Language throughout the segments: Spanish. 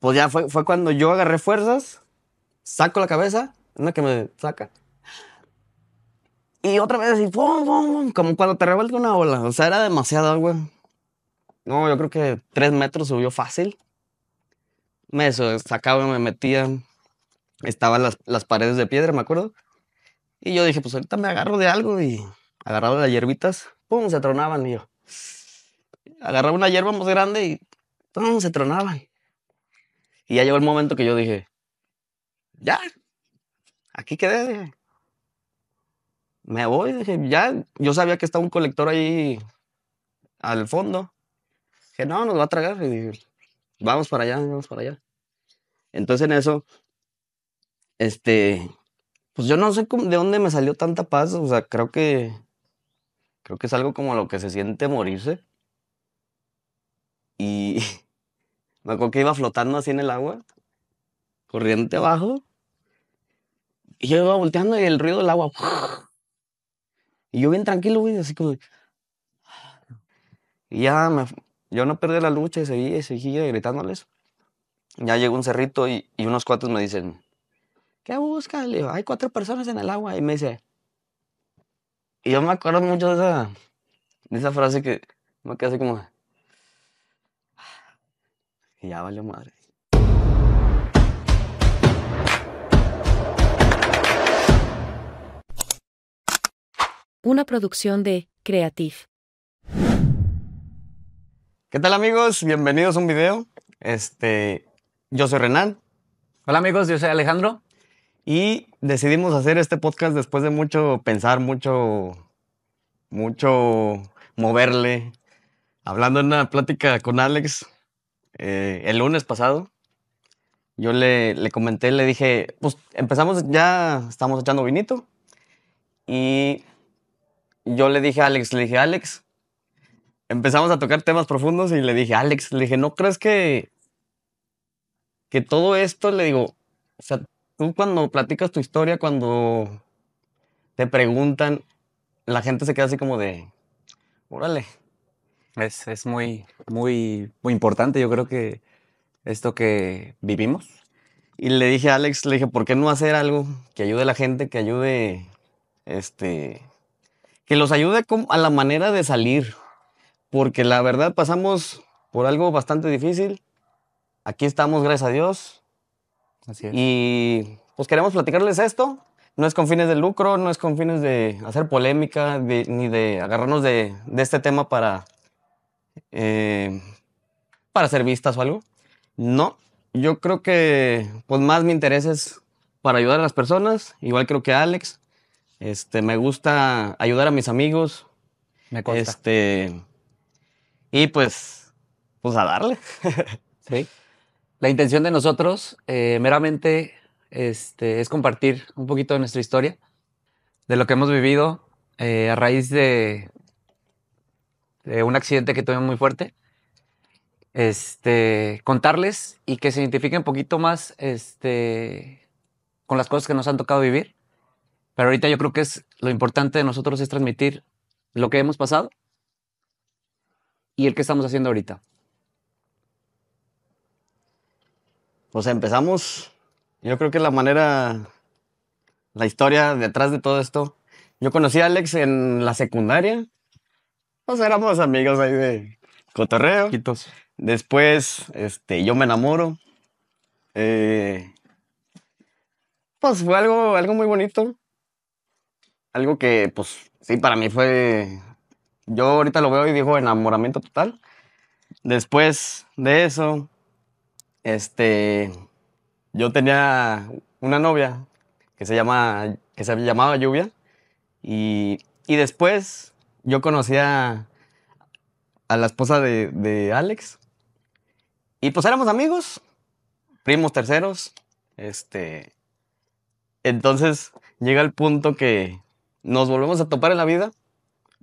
pues ya fue, cuando yo agarré fuerzas, saco la cabeza, una que me saca. Y otra vez así, ¡pum, pum, como cuando te revuelve una ola. O sea, era demasiado, güey. No, yo creo que tres metros subió fácil. Me sacaba, me metía. Estaban las, las paredes de piedra, me acuerdo. Y yo dije, pues ahorita me agarro de algo. Y agarraba las hierbitas, ¡pum! Se tronaban. Y yo agarraba una hierba más grande y ¡pum! Se tronaban. Y ya llegó el momento que yo dije, ya, aquí quedé, Me voy, dije, ya, yo sabía que estaba un colector ahí al fondo. Dije, no, nos va a tragar. Y vamos para allá, vamos para allá. Entonces en eso, este, pues yo no sé de dónde me salió tanta paz, o sea, creo que, creo que es algo como lo que se siente morirse. Y, Me acuerdo que iba flotando así en el agua, corriente abajo. Y yo iba volteando y el ruido del agua. Y yo bien tranquilo, así como. Y ya me, yo no perdí la lucha y seguí gritándoles. Ya llegó un cerrito y, unos cuates me dicen, ¿qué buscas? hay cuatro personas en el agua. Y me dice, y yo me acuerdo mucho de esa, de esa frase que me quedé así como, y ya valió madre. Una producción de Creative. ¿Qué tal amigos? Bienvenidos a un video. Este, yo soy Renan. Hola amigos, yo soy Alejandro. Y decidimos hacer este podcast después de mucho pensar, mucho, mucho moverle. Hablando en una plática con Alex, eh, el lunes pasado, yo le, comenté, le dije, pues empezamos, ya estamos echando vinito. Y yo le dije a Alex, le dije, Alex, empezamos a tocar temas profundos y le dije, Alex, le dije, ¿no crees que, que todo esto, le digo, o sea, tú cuando platicas tu historia, cuando te preguntan, la gente se queda así como de, órale, es, muy, muy, importante, yo creo que esto que vivimos. Y le dije a Alex, le dije, ¿por qué no hacer algo que ayude a la gente, que ayude, este, que los ayude a la manera de salir? Porque la verdad pasamos por algo bastante difícil. Aquí estamos, gracias a Dios. Así es. Y pues queremos platicarles esto. No es con fines de lucro, no es con fines de hacer polémica, ni de agarrarnos de este tema para eh, para ser vistas o algo. No, yo creo que pues más mi interés es para ayudar a las personas, igual creo que Alex. Este, me gusta ayudar a mis amigos. Me consta. Este, y pues, pues a darle. sí. La intención de nosotros eh, meramente este, es compartir un poquito de nuestra historia, de lo que hemos vivido eh, a raíz de, eh, un accidente que tuve muy fuerte. Este, contarles y que se identifiquen un poquito más este, con las cosas que nos han tocado vivir. Pero ahorita yo creo que es lo importante de nosotros es transmitir lo que hemos pasado y el que estamos haciendo ahorita. Pues empezamos. Yo creo que la manera, la historia detrás de todo esto. Yo conocí a Alex en la secundaria. O éramos amigos ahí de cotorreo. Después, este, yo me enamoro. Eh, pues fue algo, algo muy bonito. Algo que, pues, sí, para mí fue. Yo ahorita lo veo y digo enamoramiento total. Después de eso, este. Yo tenía una novia que se, llama, que se llamaba Lluvia. Y, y después yo conocía a la esposa de, Alex. Y pues éramos amigos, primos terceros. Este. Entonces llega el punto que nos volvemos a topar en la vida.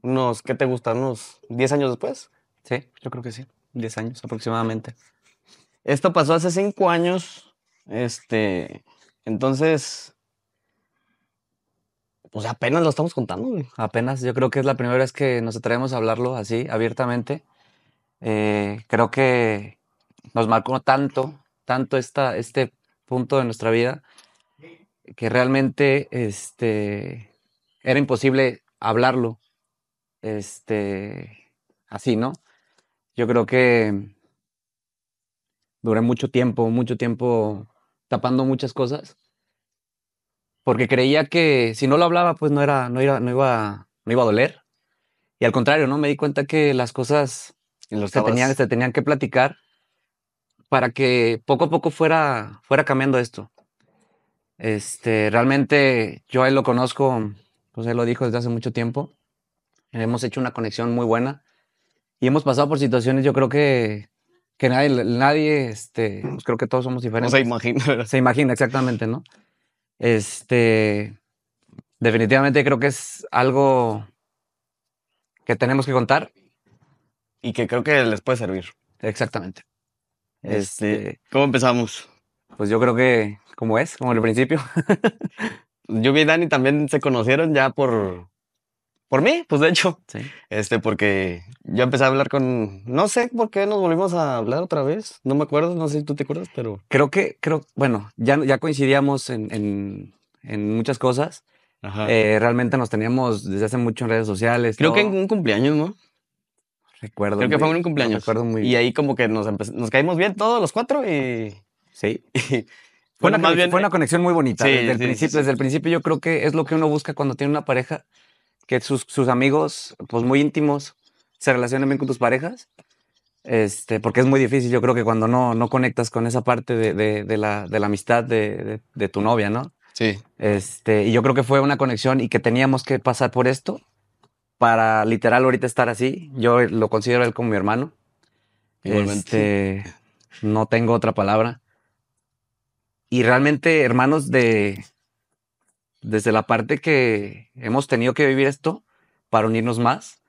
Unos, ¿qué te gusta? Unos 10 años después. Sí, yo creo que sí. 10 años aproximadamente. Esto pasó hace 5 años. Este. Entonces, o pues, sea, apenas lo estamos contando. Apenas, yo creo que es la primera vez que nos atrevemos a hablarlo así, abiertamente. Eh, creo que nos marcó tanto, tanto esta, este punto de nuestra vida, que realmente este, era imposible hablarlo este, así, ¿no? Yo creo que duré mucho tiempo, mucho tiempo tapando muchas cosas porque creía que si no lo hablaba, pues no era, no iba, no iba, no iba a doler. Y al contrario, ¿no? Me di cuenta que las cosas se, tenían, se tenían que platicar para que poco a poco fuera, fuera cambiando esto. Este, realmente yo a él lo conozco, pues él lo dijo desde hace mucho tiempo. Hemos hecho una conexión muy buena y hemos pasado por situaciones, yo creo que, que nadie, nadie este, pues creo que todos somos diferentes. se imagina. Se imagina, exactamente, ¿no? Este, definitivamente creo que es algo que tenemos que contar. Y que creo que les puede servir. Exactamente. Este, este ¿Cómo empezamos? Pues yo creo que como es, como en el principio. yo vi Dani también se conocieron ya por por mí, pues de hecho. Este, porque yo empecé a hablar con. No sé por qué nos volvimos a hablar otra vez. No me acuerdo, no sé si tú te acuerdas, pero. Creo que, creo, bueno, ya, ya coincidíamos en, muchas cosas. Ajá. Eh, realmente nos teníamos desde hace mucho en redes sociales. Creo que en un cumpleaños, ¿no? Recuerdo. Creo que fue en un cumpleaños. Recuerdo muy Y ahí como que nos, nos caímos bien todos los cuatro y. Sí. fue, una, fue una conexión muy bonita. desde, el principio, desde el principio yo creo que es lo que uno busca cuando tiene una pareja que sus, sus amigos, pues muy íntimos, se relacionen bien con tus parejas. Este, porque es muy difícil, yo creo que cuando no, no conectas con esa parte de, de, la, de la, amistad de, tu novia, ¿no? Sí. Este, y yo creo que fue una conexión y que teníamos que pasar por esto para literal ahorita estar así. Yo lo considero él como mi hermano. Igualmente. Este, no tengo otra palabra. Y realmente hermanos de, desde la parte que hemos tenido que vivir esto para unirnos más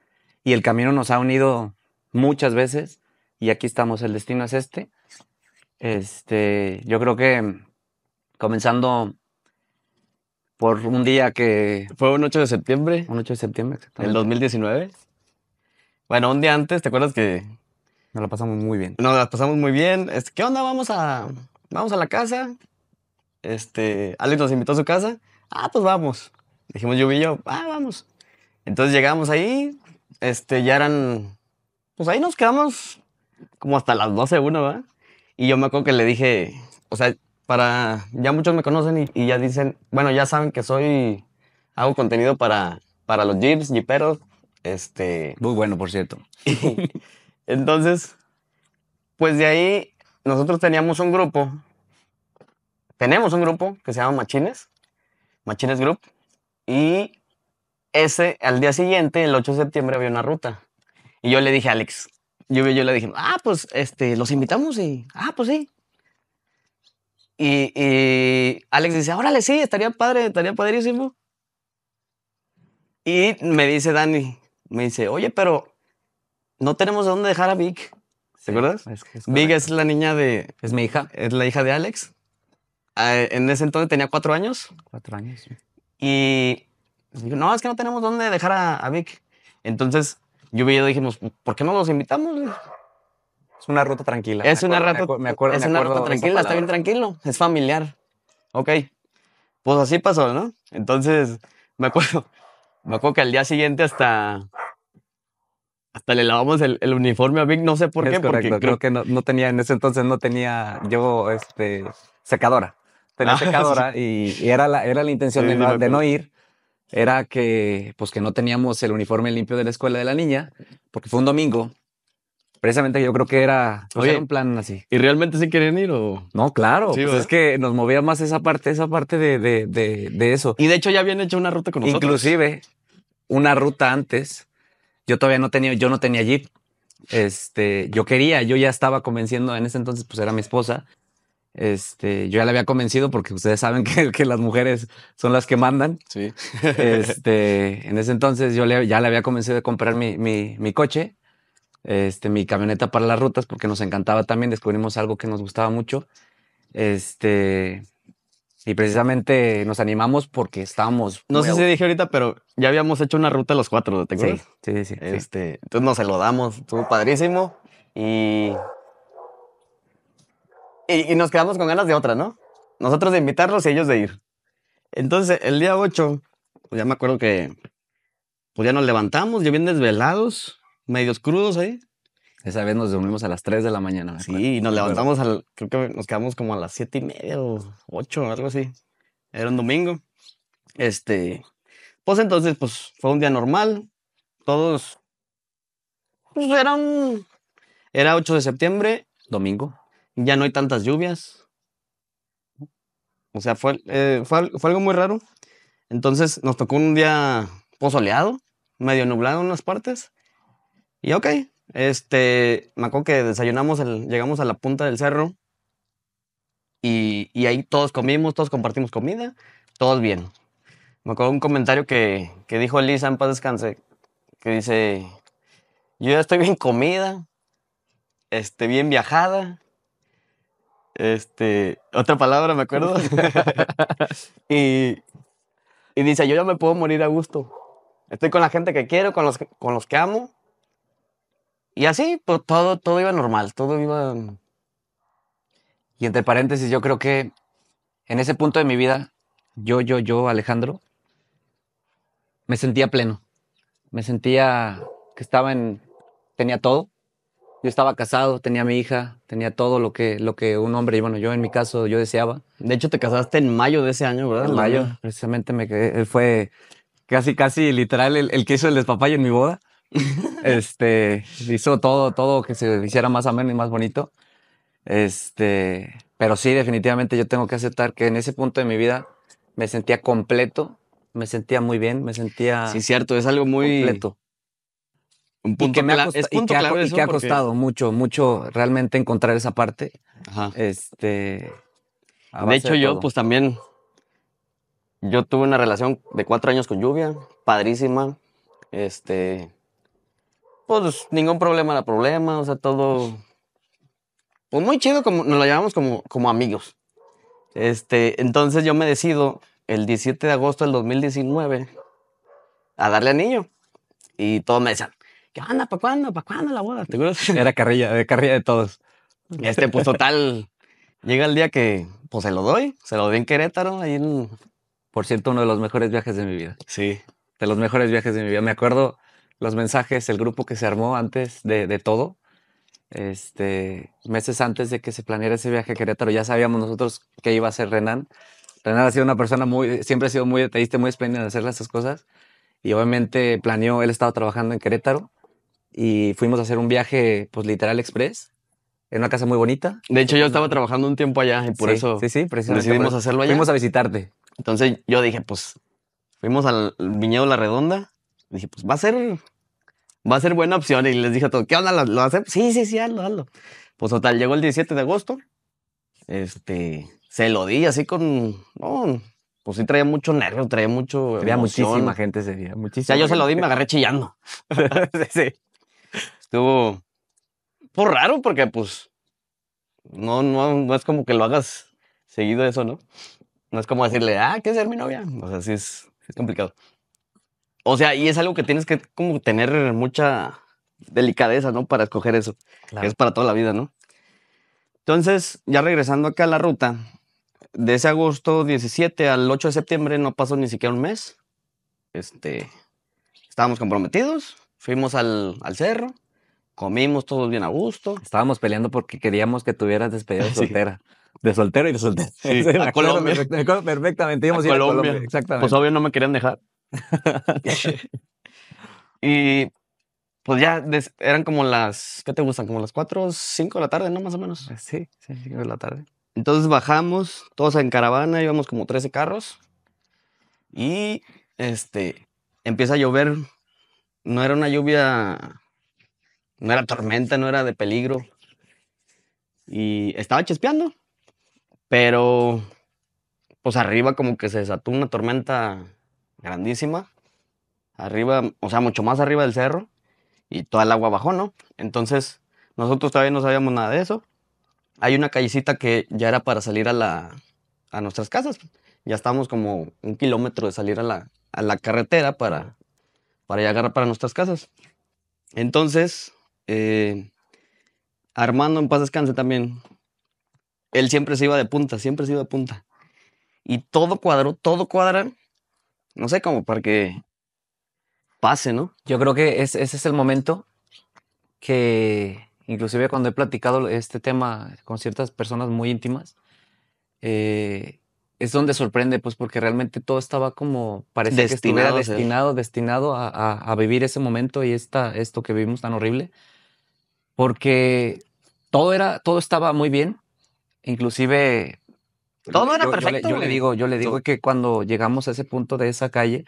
y el camino nos ha unido muchas veces y aquí estamos, el destino es este. Este, yo creo que comenzando por un día que... Fue un 8 de septiembre. Un 8 de septiembre, exactamente. El 2019. Bueno, un día antes, ¿te acuerdas que... Nos la pasamos muy bien. Nos la pasamos muy bien. Este, ¿Qué onda? Vamos a, vamos a la casa. Este, Alex nos invitó a su casa ah, pues vamos. Dijimos yo y yo, ah, vamos. Entonces llegamos ahí, este, ya eran, pues ahí nos quedamos como hasta las 12, una, Y yo me acuerdo que le dije, o sea, para, ya muchos me conocen y, ya dicen, bueno, ya saben que soy, hago contenido para, para los jeeps, jeeperos, este. Muy bueno, por cierto. Entonces, pues de ahí, nosotros teníamos un grupo, tenemos un grupo que se llama Machines, Machines Group. Y ese, al día siguiente, el 8 de septiembre, había una ruta. Y yo le dije a Alex, yo, yo le dije, ah, pues este, los invitamos y, ah, pues sí. Y, Alex dice, órale, sí, estaría padre, estaría padrísimo. Y me dice Dani, me dice, oye, pero no tenemos a dónde dejar a Vic. ¿Te acuerdas? es la niña de. Es mi hija. Es la hija de Alex. Ah, en ese entonces tenía cuatro años. Cuatro años. Y pues, no, es que no tenemos dónde dejar a, Vic. Entonces yo y yo dijimos, ¿por qué no los invitamos? Es una ruta tranquila. Es una ruta, me acuerdo, es una ruta tranquila, está bien tranquilo, es familiar. Ok, pues así pasó, ¿no? Entonces me acuerdo, me acuerdo que al día siguiente hasta hasta le lavamos el, uniforme a Vic, no sé por qué. creo, que no, no, tenía, en ese entonces no tenía yo este, secadora tenía ah, y, era, la, era la intención de, no, ir era que, pues que no teníamos el uniforme limpio de la escuela de la niña, porque fue un domingo. Precisamente yo creo que era, pues, un plan así. ¿Y realmente sí querían ir o...? No, claro. Pues, es que nos movía más esa parte, esa parte de, eso. Y de hecho ya habían hecho una ruta con nosotros. Inclusive, una ruta antes. Yo todavía no tenía, yo no tenía jeep. Este, yo quería, yo ya estaba convenciendo en ese entonces, pues era mi esposa este, yo ya le había convencido porque ustedes saben que, las mujeres son las que mandan. Sí. Este, en ese entonces yo ya le había convencido de comprar mi, mi, coche, este, mi camioneta para las rutas porque nos encantaba también, descubrimos algo que nos gustaba mucho. Este, y precisamente nos animamos porque estábamos. No sé si dije ahorita, pero ya habíamos hecho una ruta los cuatro, ¿te acuerdas? Sí, sí, sí. Este, Entonces nos lo damos, estuvo padrísimo. Y y, nos quedamos con ganas de otra, ¿no? Nosotros de invitarlos y ellos de ir. Entonces, el día 8, pues ya me acuerdo que pues ya nos levantamos, ya bien desvelados, medios crudos ahí. Esa vez nos dormimos a las 3 de la mañana. sí, y nos levantamos, al, creo que nos quedamos como a las 7 y media o 8 algo así. Era un domingo. Este, pues entonces, pues fue un día normal. Todos, pues era un, era 8 de septiembre. Domingo ya no hay tantas lluvias. O sea, fue, eh, fue, algo muy raro. Entonces nos tocó un día pozoleado pues, medio nublado en unas partes. Y ok, este, me acuerdo que desayunamos, el, llegamos a la punta del cerro. Y, ahí todos comimos, todos compartimos comida, todos bien. Me acuerdo un comentario que, dijo Elisa en paz descanse, que dice, yo ya estoy bien comida, este, bien viajada, este, otra palabra, me acuerdo. y, y dice, yo ya me puedo morir a gusto. Estoy con la gente que quiero, con los, con los que amo. Y así, pues, todo, todo iba normal, todo iba... Y entre paréntesis, yo creo que en ese punto de mi vida, yo, yo, yo, Alejandro, me sentía pleno. Me sentía que estaba en... tenía todo. Yo estaba casado, tenía mi hija, tenía todo lo que, lo que un hombre, y bueno, yo en mi caso, yo deseaba. De hecho, te casaste en mayo de ese año, ¿verdad? En mayo, precisamente me quedé, fue casi, casi literal el, que hizo el despapayo en mi boda. este, hizo todo, todo que se hiciera más ameno y más bonito. Este, pero sí, definitivamente yo tengo que aceptar que en ese punto de mi vida me sentía completo, me sentía muy bien, me sentía... Sí, cierto, es algo muy... Completo un punto que me ha costado, que ha, costado mucho, mucho realmente encontrar esa parte. Este, de hecho, yo pues también, yo tuve una relación de cuatro años con lluvia, padrísima. Este, pues ningún problema era problema, o sea, todo... Pues muy chido, como, nos lo llamamos como, como amigos. Este, entonces yo me decido el 17 de agosto del 2019 a darle niño. Y todo me decían, ¿Qué ¿Para cuándo? ¿Para cuándo la boda? Era carrilla, de carrilla de todos. Este, pues total, llega el día que, pues se lo doy, se lo doy en Querétaro, ahí en... Por cierto, uno de los mejores viajes de mi vida. Sí. De los mejores viajes de mi vida. Me acuerdo los mensajes, el grupo que se armó antes de, todo. Este, meses antes de que se planeara ese viaje a Querétaro, ya sabíamos nosotros que iba a ser Renan. Renan ha sido una persona muy, siempre ha sido muy detallista, muy espléndido en hacer esas cosas. Y obviamente planeó, él estaba trabajando en Querétaro y fuimos a hacer un viaje, pues literal express, en una casa muy bonita. De hecho, yo estaba trabajando un tiempo allá y por eso sí, sí, decidimos hacerlo allá. Fuimos a visitarte. Entonces yo dije, pues fuimos al viñedo La Redonda. Dije, pues va a ser, va a ser buena opción. Y les dije a todos, ¿qué onda? ¿Lo, a hacemos? Sí, sí, sí, hazlo, hazlo. Pues total, llegó el 17 de agosto. Este, se lo di así con, no, pues sí traía mucho nervio, traía mucho. había muchísima gente ese día, muchísima. O yo se lo di y me agarré chillando. sí, sí estuvo por pues, raro porque pues no, no, no es como que lo hagas seguido eso, ¿no? No es como decirle, ah, ¿qué ser mi novia? O sea, sí es, complicado. O sea, y es algo que tienes que como tener mucha delicadeza, ¿no? Para escoger eso, claro. es para toda la vida, ¿no? Entonces, ya regresando acá a la ruta, de ese agosto 17 al 8 de septiembre no pasó ni siquiera un mes. Este, estábamos comprometidos, fuimos al cerro, comimos todos bien a gusto. Estábamos peleando porque queríamos que tuvieras despedida de soltera. De soltero y de soltera. Sí, Colombia. perfectamente. Íbamos a, ir Colombia. a Colombia. Exactamente. Pues obvio no me querían dejar. y pues ya eran como las, ¿qué te gustan? Como las 4 5 de la tarde, ¿no? Más o menos. Ah, sí, sí, 5 de la tarde. Entonces bajamos, todos en caravana, íbamos como 13 carros. Y este, empieza a llover. No era una lluvia no era tormenta, no era de peligro. Y estaba chispeando. Pero, pues arriba como que se desató una tormenta grandísima. Arriba, o sea, mucho más arriba del cerro. Y toda el agua bajó, ¿no? Entonces, nosotros todavía no sabíamos nada de eso. Hay una callecita que ya era para salir a, la, a nuestras casas. Ya estábamos como un kilómetro de salir a la, carretera para, para llegar para nuestras casas. Entonces, eh, Armando en paz descanse también. Él siempre se iba de punta, siempre se iba de punta. Y todo cuadró, todo cuadra. No sé, cómo para que pase, ¿no? Yo creo que ese es el momento que, inclusive cuando he platicado este tema con ciertas personas muy íntimas, eh, es donde sorprende, pues porque realmente todo estaba como, parece que estuviera destinado, destinado a, vivir ese momento y esta, esto que vivimos tan horrible porque todo era, todo estaba muy bien, inclusive todo era perfecto. Yo, le, digo, yo le digo que cuando llegamos a ese punto de esa calle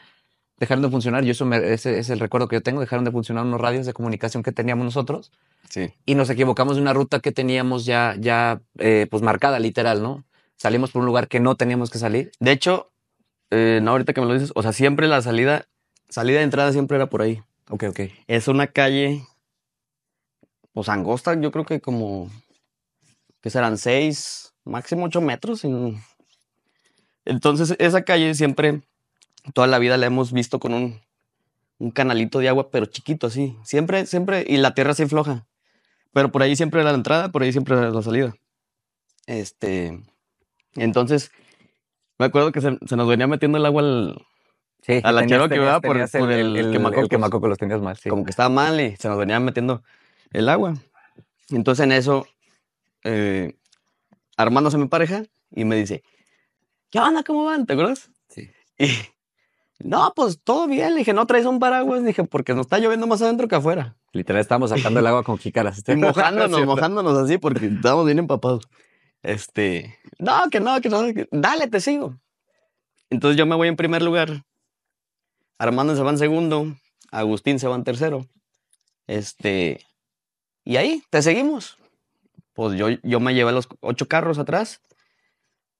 dejaron de funcionar, yo eso me, ese es el recuerdo que yo tengo, dejaron de funcionar unos radios de comunicación que teníamos nosotros. Sí. Y nos equivocamos de una ruta que teníamos ya, ya eh, pues marcada, literal, ¿no? Salimos por un lugar que no teníamos que salir. De hecho, eh, no, ahorita que me lo dices, o sea, siempre la salida, salida de entrada siempre era por ahí. Ok, ok. Es una calle pues, o yo creo que como. que serán seis, máximo ocho metros. Entonces, esa calle siempre, toda la vida la hemos visto con un, canalito de agua, pero chiquito así. Siempre, siempre. Y la tierra se floja. Pero por ahí siempre era la entrada, por ahí siempre era la salida. Este. Entonces, me acuerdo que se, nos venía metiendo el agua al, sí, a la por, el, que el, el, pues, los tenías mal, sí. Como que estaba mal y se nos venía metiendo el agua. Entonces en eso, eh, Armando se me pareja y me dice, ¿qué onda? ¿Cómo van? ¿Te acuerdas? Sí. Y no, pues todo bien. Le dije, no traes un paraguas. Le dije, porque nos está lloviendo más adentro que afuera. Literal, estamos sacando el agua con jicaras. mojándonos, mojándonos así porque estamos bien empapados. Este, no, que no, que no. Dale, te sigo. Entonces yo me voy en primer lugar. Armando se va en segundo. Agustín se va en tercero. Este, y ahí, te seguimos. Pues yo, yo me llevé los ocho carros atrás.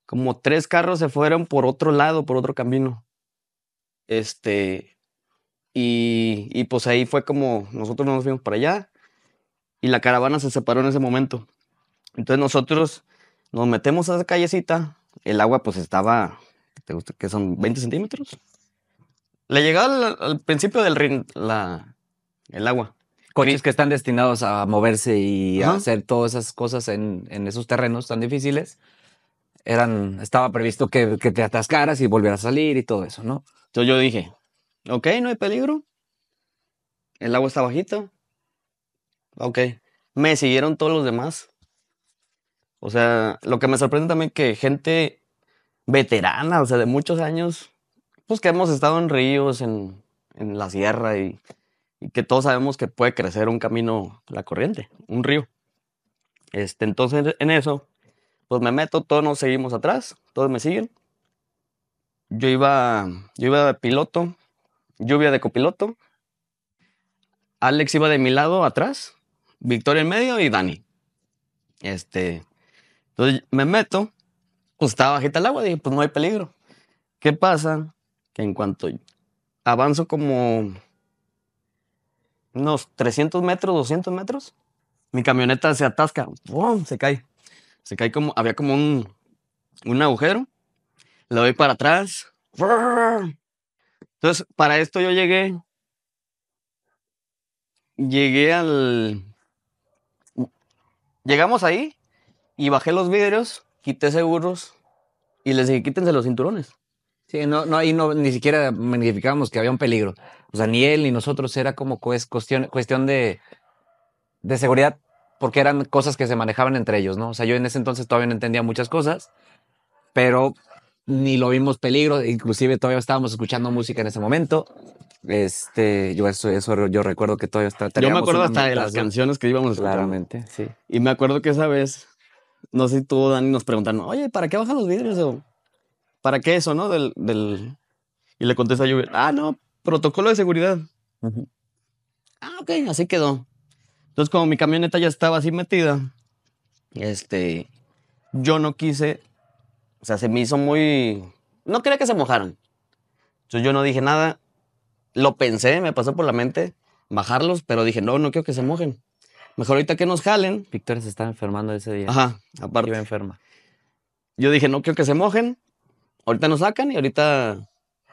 Como tres carros se fueron por otro lado, por otro camino. Este, y, pues ahí fue como nosotros nos fuimos para allá y la caravana se separó en ese momento. Entonces nosotros nos metemos a esa callecita, el agua pues estaba, ¿te gusta? que son 20 centímetros? Le llegaba al, principio del rin, la, el agua coches que están destinados a moverse y a hacer todas esas cosas en, esos terrenos tan difíciles, eran, estaba previsto que, te atascaras y volvieras a salir y todo eso, ¿no? Entonces yo dije, ok, no hay peligro, el agua está bajito. ok. Me siguieron todos los demás. O sea, lo que me sorprende también que gente veterana, o sea, de muchos años, pues que hemos estado en ríos, en, en la sierra y y que todos sabemos que puede crecer un camino, la corriente, un río. Este, entonces en eso, pues me meto, todos nos seguimos atrás, todos me siguen. Yo iba, yo iba de piloto, lluvia de copiloto. Alex iba de mi lado atrás, Victoria en medio y Dani. Este, entonces me meto, pues estaba bajita el agua, dije, pues no hay peligro. ¿Qué pasa? Que en cuanto avanzo como unos 300 metros, 200 metros, mi camioneta se atasca, se cae. Se cae como, había como un, un agujero, lo doy para atrás. Entonces, para esto yo llegué, llegué al... Llegamos ahí y bajé los vidrios, quité seguros y les dije, quítense los cinturones. Sí, no, no, ahí no, ni siquiera magnificábamos que había un peligro. O sea, ni él ni nosotros era como cuestión, cuestión de, seguridad, porque eran cosas que se manejaban entre ellos, ¿no? O sea, yo en ese entonces todavía no entendía muchas cosas, pero ni lo vimos peligro, inclusive todavía estábamos escuchando música en ese momento. Este, yo eso, yo recuerdo que todavía está. Yo me acuerdo hasta de las canciones que íbamos Claramente, sí. Y me acuerdo que esa vez, no sé si tú, Dani, nos preguntaron, oye, ¿para qué bajan los vidrios? O, ¿para qué eso, no? Del, Y le contesta a Lluvia, ah, no, protocolo de seguridad. Ah, ok, así quedó. Entonces, como mi camioneta ya estaba así metida, este, yo no quise, o sea, se me hizo muy, no quería que se mojaran. Entonces yo no dije nada, lo pensé, me pasó por la mente bajarlos, pero dije, no, no quiero que se mojen. Mejor ahorita que nos jalen. Victoria se estaba enfermando ese día. Ajá, aparte. enferma. Yo dije, no quiero que se mojen, ahorita nos sacan y ahorita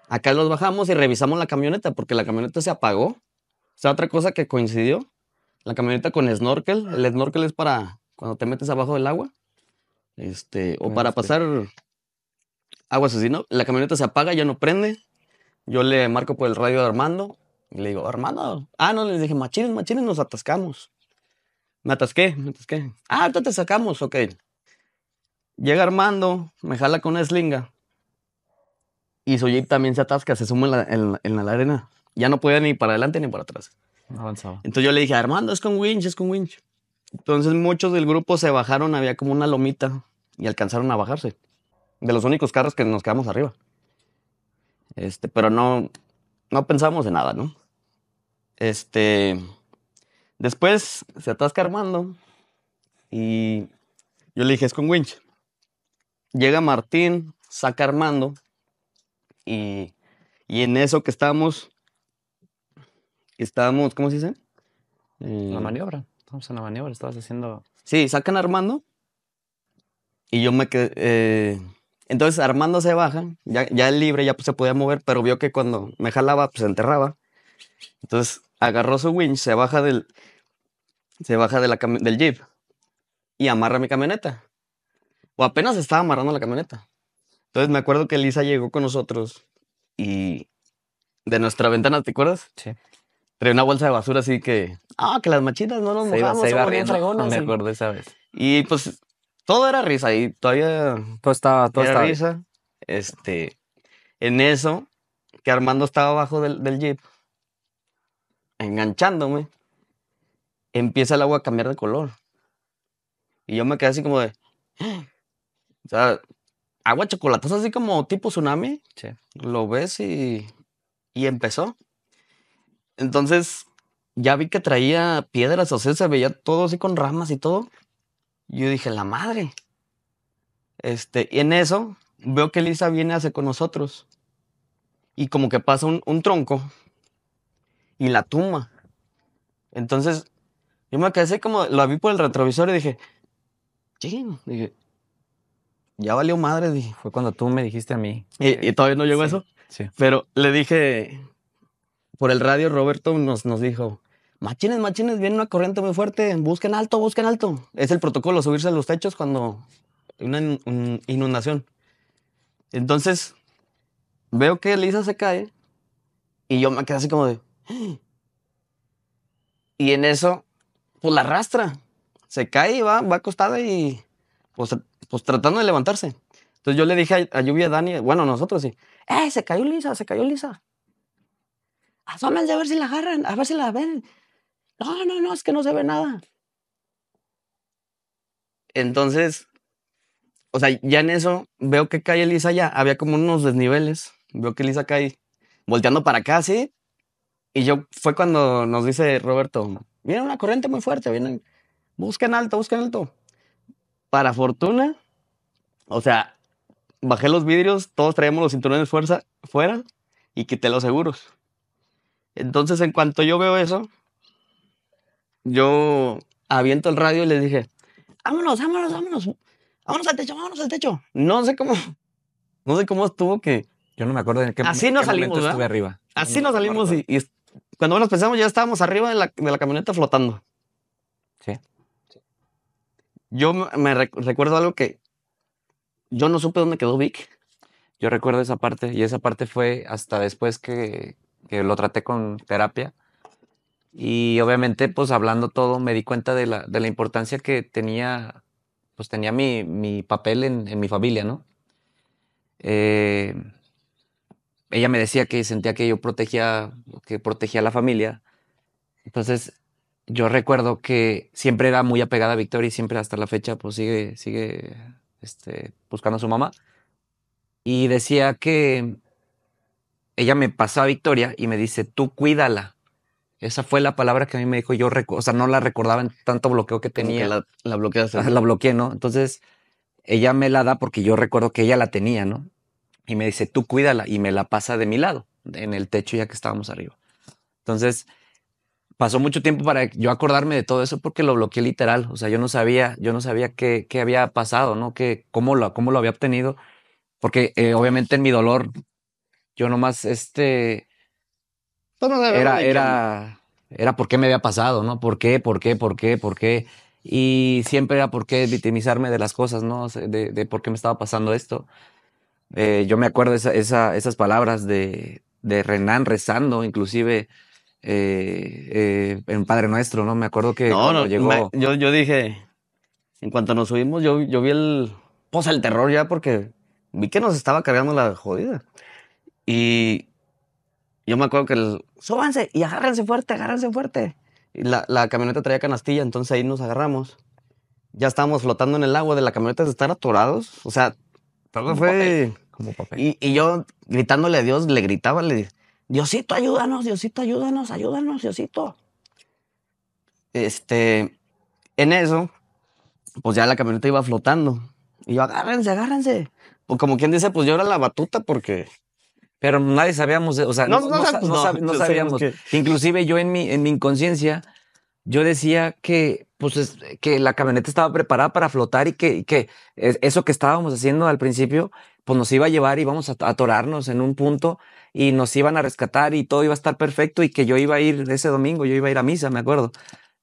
acá los bajamos y revisamos la camioneta porque la camioneta se apagó. O sea, otra cosa que coincidió, la camioneta con snorkel. El snorkel es para cuando te metes abajo del agua. Este, o para este. pasar agua ¿no? La camioneta se apaga, ya no prende. Yo le marco por el radio de Armando y le digo, Armando, ah, no, les dije, machines, machines, nos atascamos. Me atasqué, me atasqué. Ah, ahorita te sacamos, ok. Llega Armando, me jala con una slinga y soy también se atasca, se suma en la, arena. Ya no podía ni para adelante ni para atrás. Avanzaba. Entonces yo le dije, Armando, es con winch, es con winch. Entonces muchos del grupo se bajaron, había como una lomita y alcanzaron a bajarse. De los únicos carros que nos quedamos arriba. Este, pero no, no pensamos en nada, ¿no? Este, después se atasca Armando y yo le dije, es con winch. Llega Martín, saca Armando y, en eso que estábamos, estábamos, ¿cómo se dice? la eh, maniobra, estamos en la maniobra, estabas haciendo... Sí, sacan Armando y yo me quedé... Eh, entonces Armando se baja, ya, ya libre, ya pues, se podía mover, pero vio que cuando me jalaba, pues se enterraba. Entonces agarró su winch, se baja del, se baja del jeep y amarra mi camioneta. O apenas estaba amarrando la camioneta. Entonces me acuerdo que Lisa llegó con nosotros y de nuestra ventana, ¿te acuerdas? Sí. Traía una bolsa de basura así que, ah, que las machitas no nos se se iba bien me acuerdo esa vez. Y pues todo era risa y todavía... Todo estaba, todo era risa. Este, en eso, que Armando estaba abajo del, del jeep, enganchándome, empieza el agua a cambiar de color. Y yo me quedé así como de... O sea, agua chocolatosa, así como tipo tsunami. Lo ves y, empezó. Entonces ya vi que traía piedras, o sea, se veía todo así con ramas y todo. Yo dije, la madre. Este, y en eso veo que Lisa viene hacia con nosotros. Y como que pasa un, un tronco y la tumba. Entonces, yo me quedé así como, la vi por el retrovisor y dije, ching, dije, ya valió madre, y Fue cuando tú me dijiste a mí. ¿Y, todavía no llegó eso? Sí. Pero le dije, por el radio Roberto nos, nos dijo, machines, machines, viene una corriente muy fuerte, busquen alto, busquen alto. Es el protocolo, subirse a los techos cuando hay una inundación. Entonces, veo que Elisa se cae y yo me quedé así como de... Ah". Y en eso, pues la arrastra. Se cae y va, va acostada y pues pues tratando de levantarse. Entonces yo le dije a, Lluvia, a Dani, bueno, nosotros sí, ¡eh, se cayó Lisa, se cayó Lisa! Asómense a ver si la agarran, a ver si la ven. No, no, no, es que no se ve nada. Entonces, o sea, ya en eso veo que cae Lisa ya, había como unos desniveles, veo que Lisa cae volteando para acá, sí. Y yo fue cuando nos dice Roberto, viene una corriente muy fuerte, vienen, busquen alto, busquen alto para fortuna, o sea, bajé los vidrios, todos traíamos los cinturones de fuerza fuera y quité los seguros. Entonces, en cuanto yo veo eso, yo aviento el radio y les dije, vámonos, vámonos, vámonos, vámonos al techo, vámonos al techo. No sé cómo, no sé cómo estuvo que... Yo no me acuerdo en qué, momento estuve arriba. Así nos salimos y, cuando nos pensamos ya estábamos arriba de la camioneta flotando. Yo me recuerdo algo que yo no supe dónde quedó Vic. Yo recuerdo esa parte y esa parte fue hasta después que, que lo traté con terapia. Y obviamente, pues hablando todo, me di cuenta de la, importancia que tenía, pues tenía mi, mi papel en, mi familia, ¿no? Eh, ella me decía que sentía que yo protegía, que protegía a la familia. Entonces, yo recuerdo que siempre era muy apegada a Victoria y siempre hasta la fecha pues sigue, sigue este, buscando a su mamá. Y decía que ella me pasó a Victoria y me dice, tú cuídala. Esa fue la palabra que a mí me dijo, yo, o sea, no la recordaba en tanto bloqueo que tenía. la, la La bloqueé, ¿no? Entonces, ella me la da porque yo recuerdo que ella la tenía, ¿no? Y me dice, tú cuídala y me la pasa de mi lado, en el techo ya que estábamos arriba. Entonces, pasó mucho tiempo para yo acordarme de todo eso porque lo bloqueé literal. O sea, yo no sabía, yo no sabía qué, había pasado, ¿no? Que, cómo, lo, cómo lo había obtenido. Porque eh, obviamente en mi dolor, yo nomás, este... No era, era, era por qué me había pasado, ¿no? ¿Por qué? ¿Por qué? ¿Por qué? ¿Por qué? Y siempre era por qué victimizarme de las cosas, ¿no? De, de por qué me estaba pasando esto. Eh, yo me acuerdo esa, esas palabras de, de Renan rezando, inclusive eh, eh, en Padre Nuestro, ¿no? Me acuerdo que no, no, llegó... yo, dije, en cuanto nos subimos, yo, vi el... Pues el terror ya porque vi que nos estaba cargando la jodida. Y yo me acuerdo que el, súbanse y agárrense fuerte, agárrense fuerte. Y la, camioneta traía canastilla, entonces ahí nos agarramos. Ya estábamos flotando en el agua de la camioneta de estar atorados. O sea, todo fue... como papel. Y, yo gritándole a Dios, le gritaba, le dije Diosito, ayúdanos, Diosito, ayúdanos, ayúdanos, Diosito. Este, en eso, pues ya la camioneta iba flotando. Y yo, agárrense, agárrense. Pues como quien dice, pues yo era la batuta porque... Pero nadie sabíamos, o sea, no, no, sabíamos. Inclusive yo en mi, en mi inconsciencia, yo decía que, pues, que la camioneta estaba preparada para flotar y que, y que, eso que estábamos haciendo al principio, pues nos iba a llevar y vamos a atorarnos en un punto y nos iban a rescatar y todo iba a estar perfecto y que yo iba a ir ese domingo, yo iba a ir a misa, me acuerdo.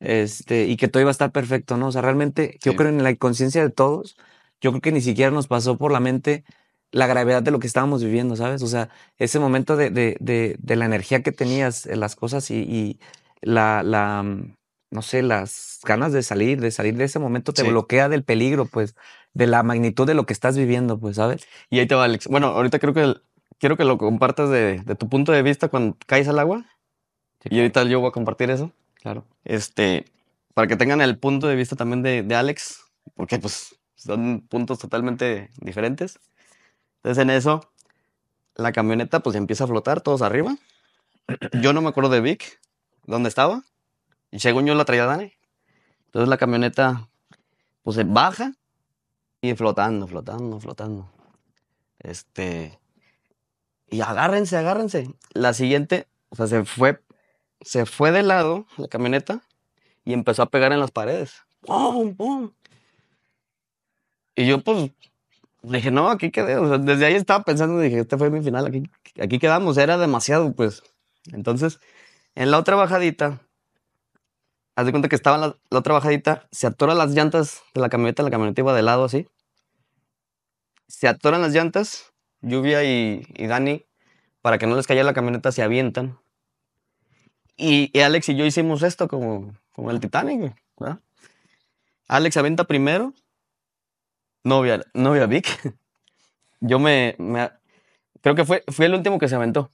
Este, y que todo iba a estar perfecto, ¿no? O sea, realmente yo creo en la inconsciencia de todos, yo creo que ni siquiera nos pasó por la mente la gravedad de lo que estábamos viviendo, ¿sabes? O sea, ese momento de, de, de, la energía que tenías, en las cosas y, la, la, mm, no sé, las ganas de salir, de salir de ese momento te bloquea del peligro, pues, de la magnitud de lo que estás viviendo, pues, ¿sabes? Y ahí te va, Alex. Bueno, ahorita creo que quiero que lo compartas de, tu punto de vista cuando caes al agua. y ahorita yo voy a compartir eso. Claro. Este, para que tengan el punto de vista también de, de Alex, porque pues son puntos totalmente diferentes. Entonces en eso, la camioneta pues empieza a flotar todos arriba. Yo no me acuerdo de Vic, dónde estaba. Y según yo la traía Dani. Entonces la camioneta pues se baja y flotando, flotando, flotando. Este, y agárrense, agárrense. La siguiente, o sea, se fue, se fue de lado la camioneta y empezó a pegar en las paredes. ¡Pum, pum! Y yo, pues, dije, no, aquí quedé. O sea, desde ahí estaba pensando, dije, este fue mi final, aquí, aquí quedamos. Era demasiado, pues. Entonces, en la otra bajadita, haz de cuenta que estaba la, la otra bajadita, se atoran las llantas de la camioneta, la camioneta iba de lado así. Se atoran las llantas Lluvia y, Dani, para que no les caiga la camioneta, se avientan. Y, Alex y yo hicimos esto como, como el Titanic, ¿verdad? Alex avienta primero, novia, novia Vic. Yo me, creo que fue, el último que se aventó.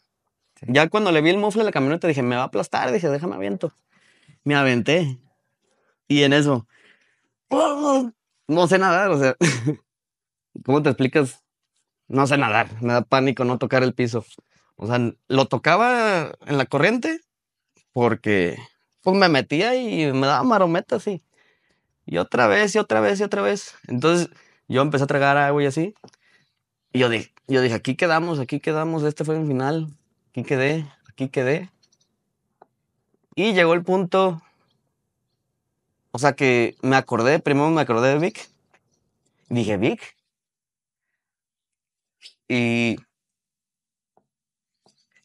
Ya cuando le vi el mofle a la camioneta dije, me va a aplastar, dije, déjame aviento. Me aventé. Y en eso, oh, no sé nadar, o sea, ¿cómo te explicas no sé nadar, me da pánico no tocar el piso. O sea, lo tocaba en la corriente porque pues, me metía y me daba marometa así. Y otra vez, y otra vez, y otra vez. Entonces yo empecé a tragar agua y así. Y yo dije, yo dije, aquí quedamos, aquí quedamos, este fue el final, aquí quedé, aquí quedé. Y llegó el punto, o sea que me acordé, primero me acordé de Vic. Dije, Vic, y,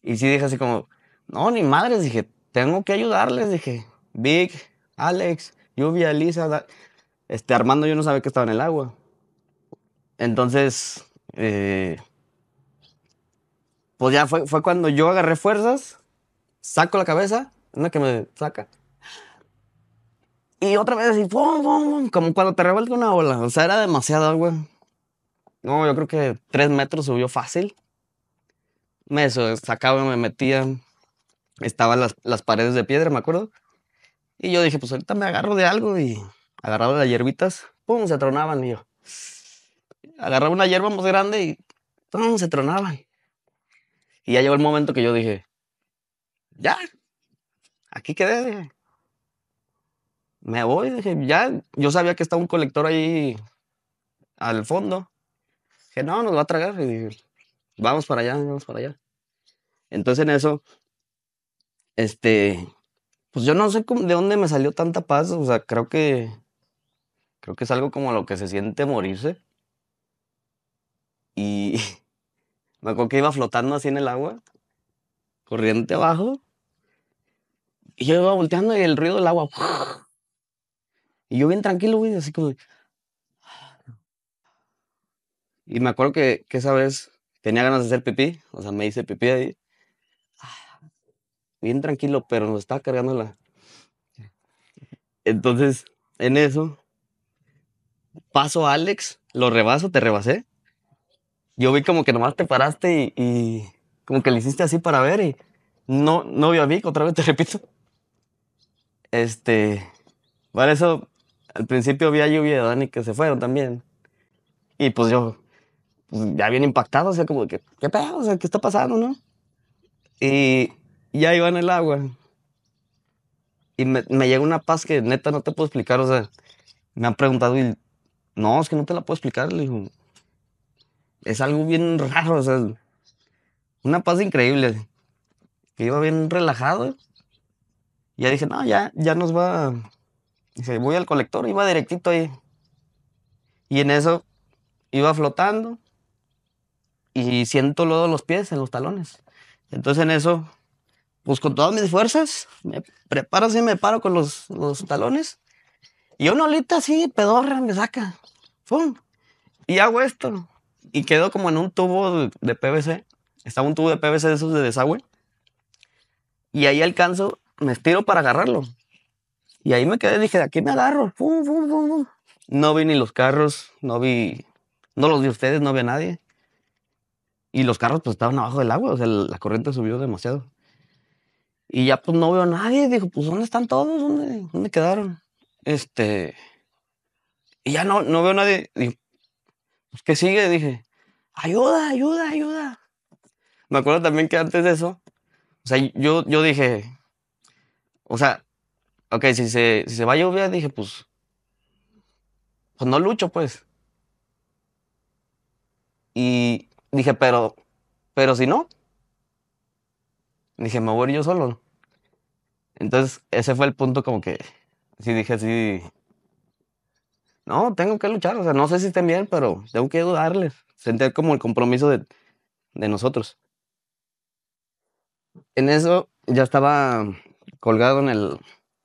y sí dije así como, no, ni madres, dije, tengo que ayudarles, dije, Big Alex, Lluvia, Lisa este, Armando yo no sabía que estaba en el agua. Entonces, eh, pues ya fue, cuando yo agarré fuerzas, saco la cabeza, una que me saca. Y otra vez así, como cuando te revuelve una ola. O sea, era demasiado agua no, yo creo que tres metros subió fácil. Me sacaba, y me metía, estaban las, paredes de piedra, me acuerdo. Y yo dije, pues ahorita me agarro de algo y agarraba las hierbitas, pum, se tronaban. Y yo agarraba una hierba más grande y pum, se tronaban. Y ya llegó el momento que yo dije, ya, aquí quedé. Me voy, dije, ya. Yo sabía que estaba un colector ahí al fondo. Dije, no, nos va a tragar. Y vamos para allá, vamos para allá. Entonces en eso, este, pues yo no sé de dónde me salió tanta paz. O sea, creo que, creo que es algo como lo que se siente morirse. Y me acuerdo que iba flotando así en el agua, corriente abajo. Y yo iba volteando y el ruido del agua. Y yo bien tranquilo, güey, así como, y me acuerdo que, esa vez tenía ganas de hacer pipí, o sea, me hice pipí ahí. Bien tranquilo, pero nos estaba cargando la. Entonces, en eso, paso a Alex, lo rebaso, te rebasé. Yo vi como que nomás te paraste y, como que le hiciste así para ver y no, no vio a Vic, otra vez te repito. Este, para eso, al principio vi a Lluvia y a Dani que se fueron también. Y pues yo pues, ya bien impactado, o sea, como que, ¿qué pedo? O sea, ¿qué está pasando, no? Y, ya iba en el agua. Y me, llega una paz que neta no te puedo explicar, o sea, me han preguntado y, no, es que no te la puedo explicar, le digo. Es algo bien raro, o sea, una paz increíble. Que iba bien relajado. ya dije, no, ya, ya nos va. Dice, voy al colector, iba directito ahí. Y en eso iba flotando y siento lodo los pies, en los talones. Entonces en eso, pues con todas mis fuerzas, me preparo así, me paro con los, los talones y una olita así, pedorra, me saca. ¡Pum! Y hago esto. Y quedo como en un tubo de PVC. Estaba un tubo de PVC de esos de desagüe. Y ahí alcanzo, me estiro para agarrarlo. Y ahí me quedé, dije, de aquí me agarro. ¡Pum, pum, pum, no vi ni los carros, no vi, no los vi ustedes, no vi a nadie. Y los carros pues estaban abajo del agua, o sea, la corriente subió demasiado. Y ya pues no veo a nadie, dijo, pues ¿dónde están todos? ¿Dónde, dónde quedaron? Este... Y ya no, no veo a nadie. Dijo, pues ¿qué sigue? Dije, ayuda, ayuda, ayuda. Me acuerdo también que antes de eso, o sea, yo, yo dije, o sea, ok, si se, si se va a llover, dije, pues, pues no lucho, pues. Y, Dije, pero, pero si no. Dije, me voy yo solo. Entonces, ese fue el punto como que, sí dije, sí, no, tengo que luchar, o sea, no sé si estén bien, pero tengo que ayudarles, sentir como el compromiso de, nosotros. En eso ya estaba colgado en el,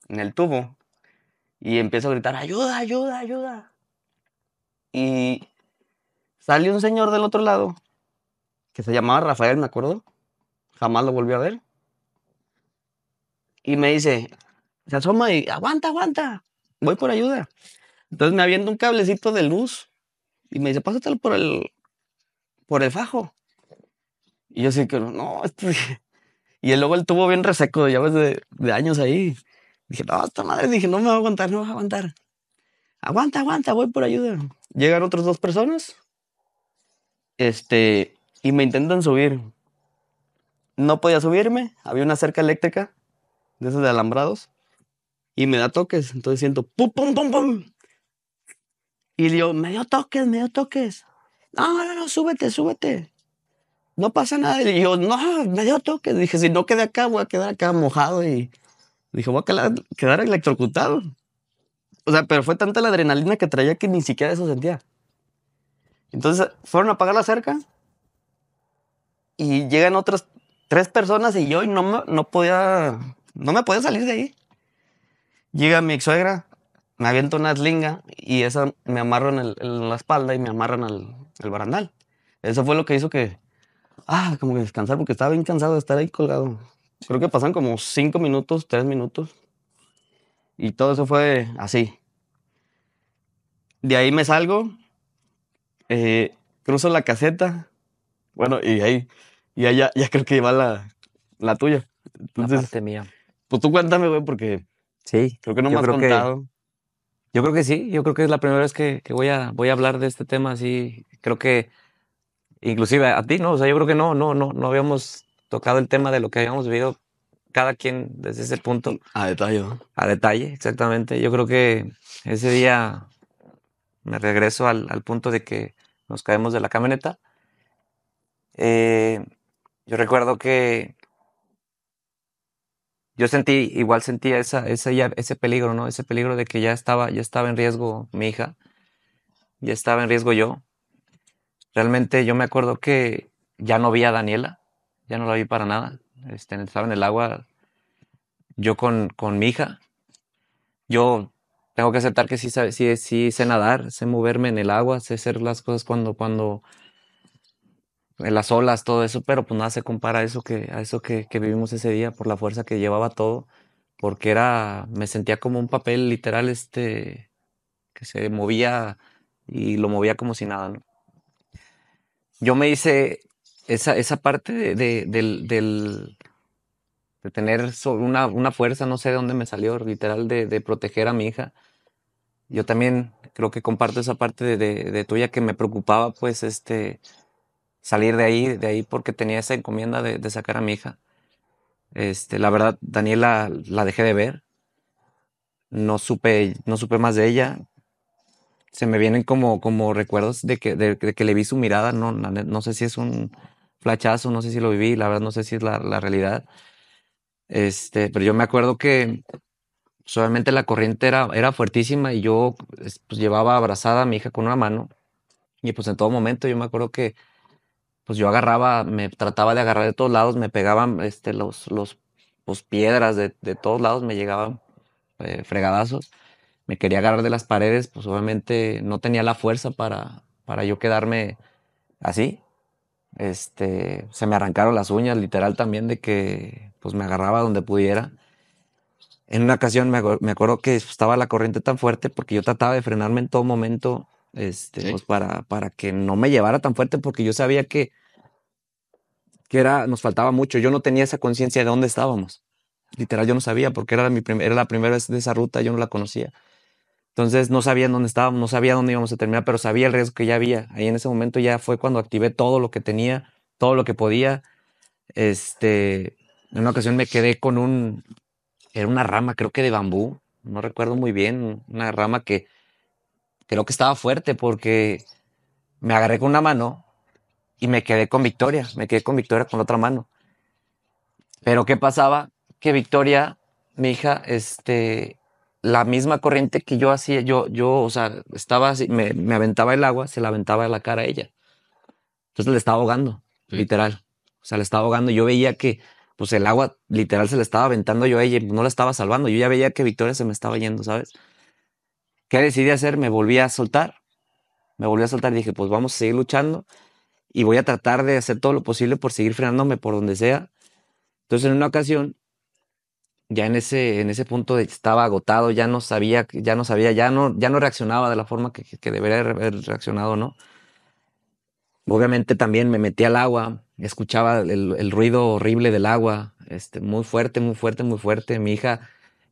en el tubo y empiezo a gritar, ayuda, ayuda, ayuda. Y sale un señor del otro lado que se llamaba Rafael, me acuerdo. Jamás lo volví a ver. Y me dice, se asoma y aguanta, aguanta, voy por ayuda. Entonces me aviento un cablecito de luz y me dice, pásatelo por el, por el fajo. Y yo sí que no, esto... y luego el tubo bien reseco ya ves, de, años ahí. Dije, no, esta madre, dije, no me va a aguantar, no me va a aguantar. Aguanta, aguanta, voy por ayuda. Llegan otras dos personas. Este, y me intentan subir. No podía subirme, había una cerca eléctrica de esas de alambrados y me da toques. Entonces siento pum, pum, pum, pum. Y yo, me dio toques, me dio toques. No, no, no, súbete, súbete. No pasa nada. Y yo, no, me dio toques. Dije, si no quedé acá, voy a quedar acá mojado. Y dije, voy a quedar electrocutado. O sea, pero fue tanta la adrenalina que traía que ni siquiera eso sentía. Entonces fueron a apagar la cerca y llegan otras tres personas y yo no, me, podía, no me salir de ahí. Llega mi ex suegra, me avienta una slinga y esa me amarran en, la espalda y me amarran al, barandal. Eso fue lo que hizo que, ah, como que descansar porque estaba bien cansado de estar ahí colgado. Creo que pasan como cinco minutos, tres minutos. Y todo eso fue así. De ahí me salgo, eh, cruzo la caseta. Bueno, y ahí y allá ya creo que iba la, tuya. la parte mía. Pues tú cuéntame, güey, porque sí, creo que no me has contado. yo creo que sí, yo creo que es la primera vez que, voy, a, voy a hablar de este tema así. Creo que, inclusive a, ti, ¿no? O sea, yo creo que no, no, no, no habíamos tocado el tema de lo que habíamos vivido cada quien desde ese punto. A detalle, ¿no? A detalle, exactamente. Yo creo que ese día me regreso al, al punto de que nos caemos de la camioneta. Eh, yo recuerdo que yo sentí, igual sentía esa, ese peligro, ¿no? Ese peligro de que ya estaba, ya estaba en riesgo mi hija, ya estaba en riesgo yo. Realmente yo me acuerdo que ya no vi a Daniela, ya no la vi para nada. Este, estaba en el agua yo con, mi hija. Yo tengo que aceptar que sí, sí sé nadar, sé moverme en el agua, sé hacer las cosas cuando, cuando, las olas, todo eso, pero pues nada se compara a eso que, a eso que, vivimos ese día por la fuerza que llevaba todo, porque era, me sentía como un papel literal, este, que se movía y lo movía como si nada, ¿no? Yo me hice esa, parte de, del, de tener una, una, fuerza, no sé de dónde me salió, literal, de, proteger a mi hija. Yo también creo que comparto esa parte de, tuya que me preocupaba, pues, este, salir de ahí, de ahí porque tenía esa encomienda de, sacar a mi hija. Este, la verdad, Daniela la dejé de ver. No supe, no supe más de ella. Se me vienen como, como recuerdos de que, que le vi su mirada. No, no sé si es un flachazo, no sé si lo viví, la verdad no sé si es la, realidad. Este, pero yo me acuerdo que solamente la corriente era, era fuertísima y yo pues, llevaba abrazada a mi hija con una mano. Y pues en todo momento yo me acuerdo que pues yo agarraba, me trataba de agarrar de todos lados, me pegaban este, los, los pues, piedras de, todos lados, me llegaban eh, fregadazos, me quería agarrar de las paredes, pues obviamente no tenía la fuerza para, para yo quedarme así. Este, se me arrancaron las uñas, literal también, de que pues me agarraba donde pudiera. En una ocasión me, acuerdo que estaba la corriente tan fuerte porque yo trataba de frenarme en todo momento este, pues, para, para que no me llevara tan fuerte porque yo sabía que que era, nos faltaba mucho. Yo no tenía esa conciencia de dónde estábamos. Literal, yo no sabía porque era, mi era la primera vez de esa ruta, yo no la conocía. Entonces no sabía dónde estábamos, no sabía dónde íbamos a terminar, pero sabía el riesgo que ya había. Ahí en ese momento ya fue cuando activé todo lo que tenía, todo lo que podía. Este, en una ocasión me quedé con un, era una rama, creo que de bambú, no recuerdo muy bien, una rama que creo que estaba fuerte porque me agarré con una mano y me quedé con Victoria, me quedé con Victoria con la otra mano. Pero ¿qué pasaba? Que Victoria, mi hija, este, la misma corriente que yo hacía, yo, yo, o sea, estaba así, me, aventaba el agua, se la aventaba en la cara a ella. Entonces le estaba ahogando, literal. O sea, le estaba ahogando. Yo veía que, pues el agua literal se le estaba aventando yo a ella, no la estaba salvando. Yo ya veía que Victoria se me estaba yendo, ¿sabes? ¿Qué decidí hacer? Me volví a soltar. Me volví a soltar. y Dije, pues vamos a seguir luchando y voy a tratar de hacer todo lo posible por seguir frenándome por donde sea. Entonces en una ocasión, ya en ese, en ese punto estaba agotado, ya no sabía, ya no sabía, ya no, ya no reaccionaba de la forma que, que debería haber reaccionado, ¿no? Obviamente también me metí al agua, escuchaba el, ruido horrible del agua, este, muy fuerte, muy fuerte, muy fuerte. Mi hija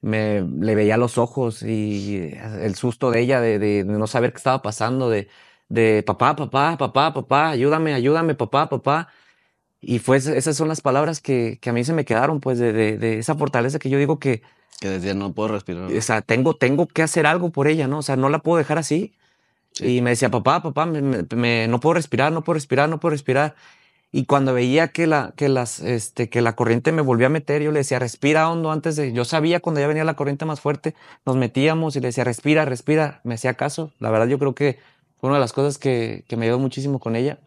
me, le veía los ojos y el susto de ella de no saber qué estaba pasando, de, de papá, papá, papá, papá, ayúdame, ayúdame, papá, papá. Y fue, pues, esas son las palabras que, que a mí se me quedaron, pues, de, de, esa fortaleza que yo digo que... Que decía, no puedo respirar. O sea, tengo, tengo que hacer algo por ella, ¿no? O sea, no la puedo dejar así. Y me decía, papá, papá, me, no puedo respirar, no puedo respirar, no puedo respirar. Y cuando veía que la, que, las, este, que la corriente me volvía a meter, yo le decía, respira hondo antes de... Yo sabía cuando ya venía la corriente más fuerte, nos metíamos y le decía, respira, respira. Me hacía caso. La verdad, yo creo que fue una de las cosas que, me ayudó muchísimo con ella,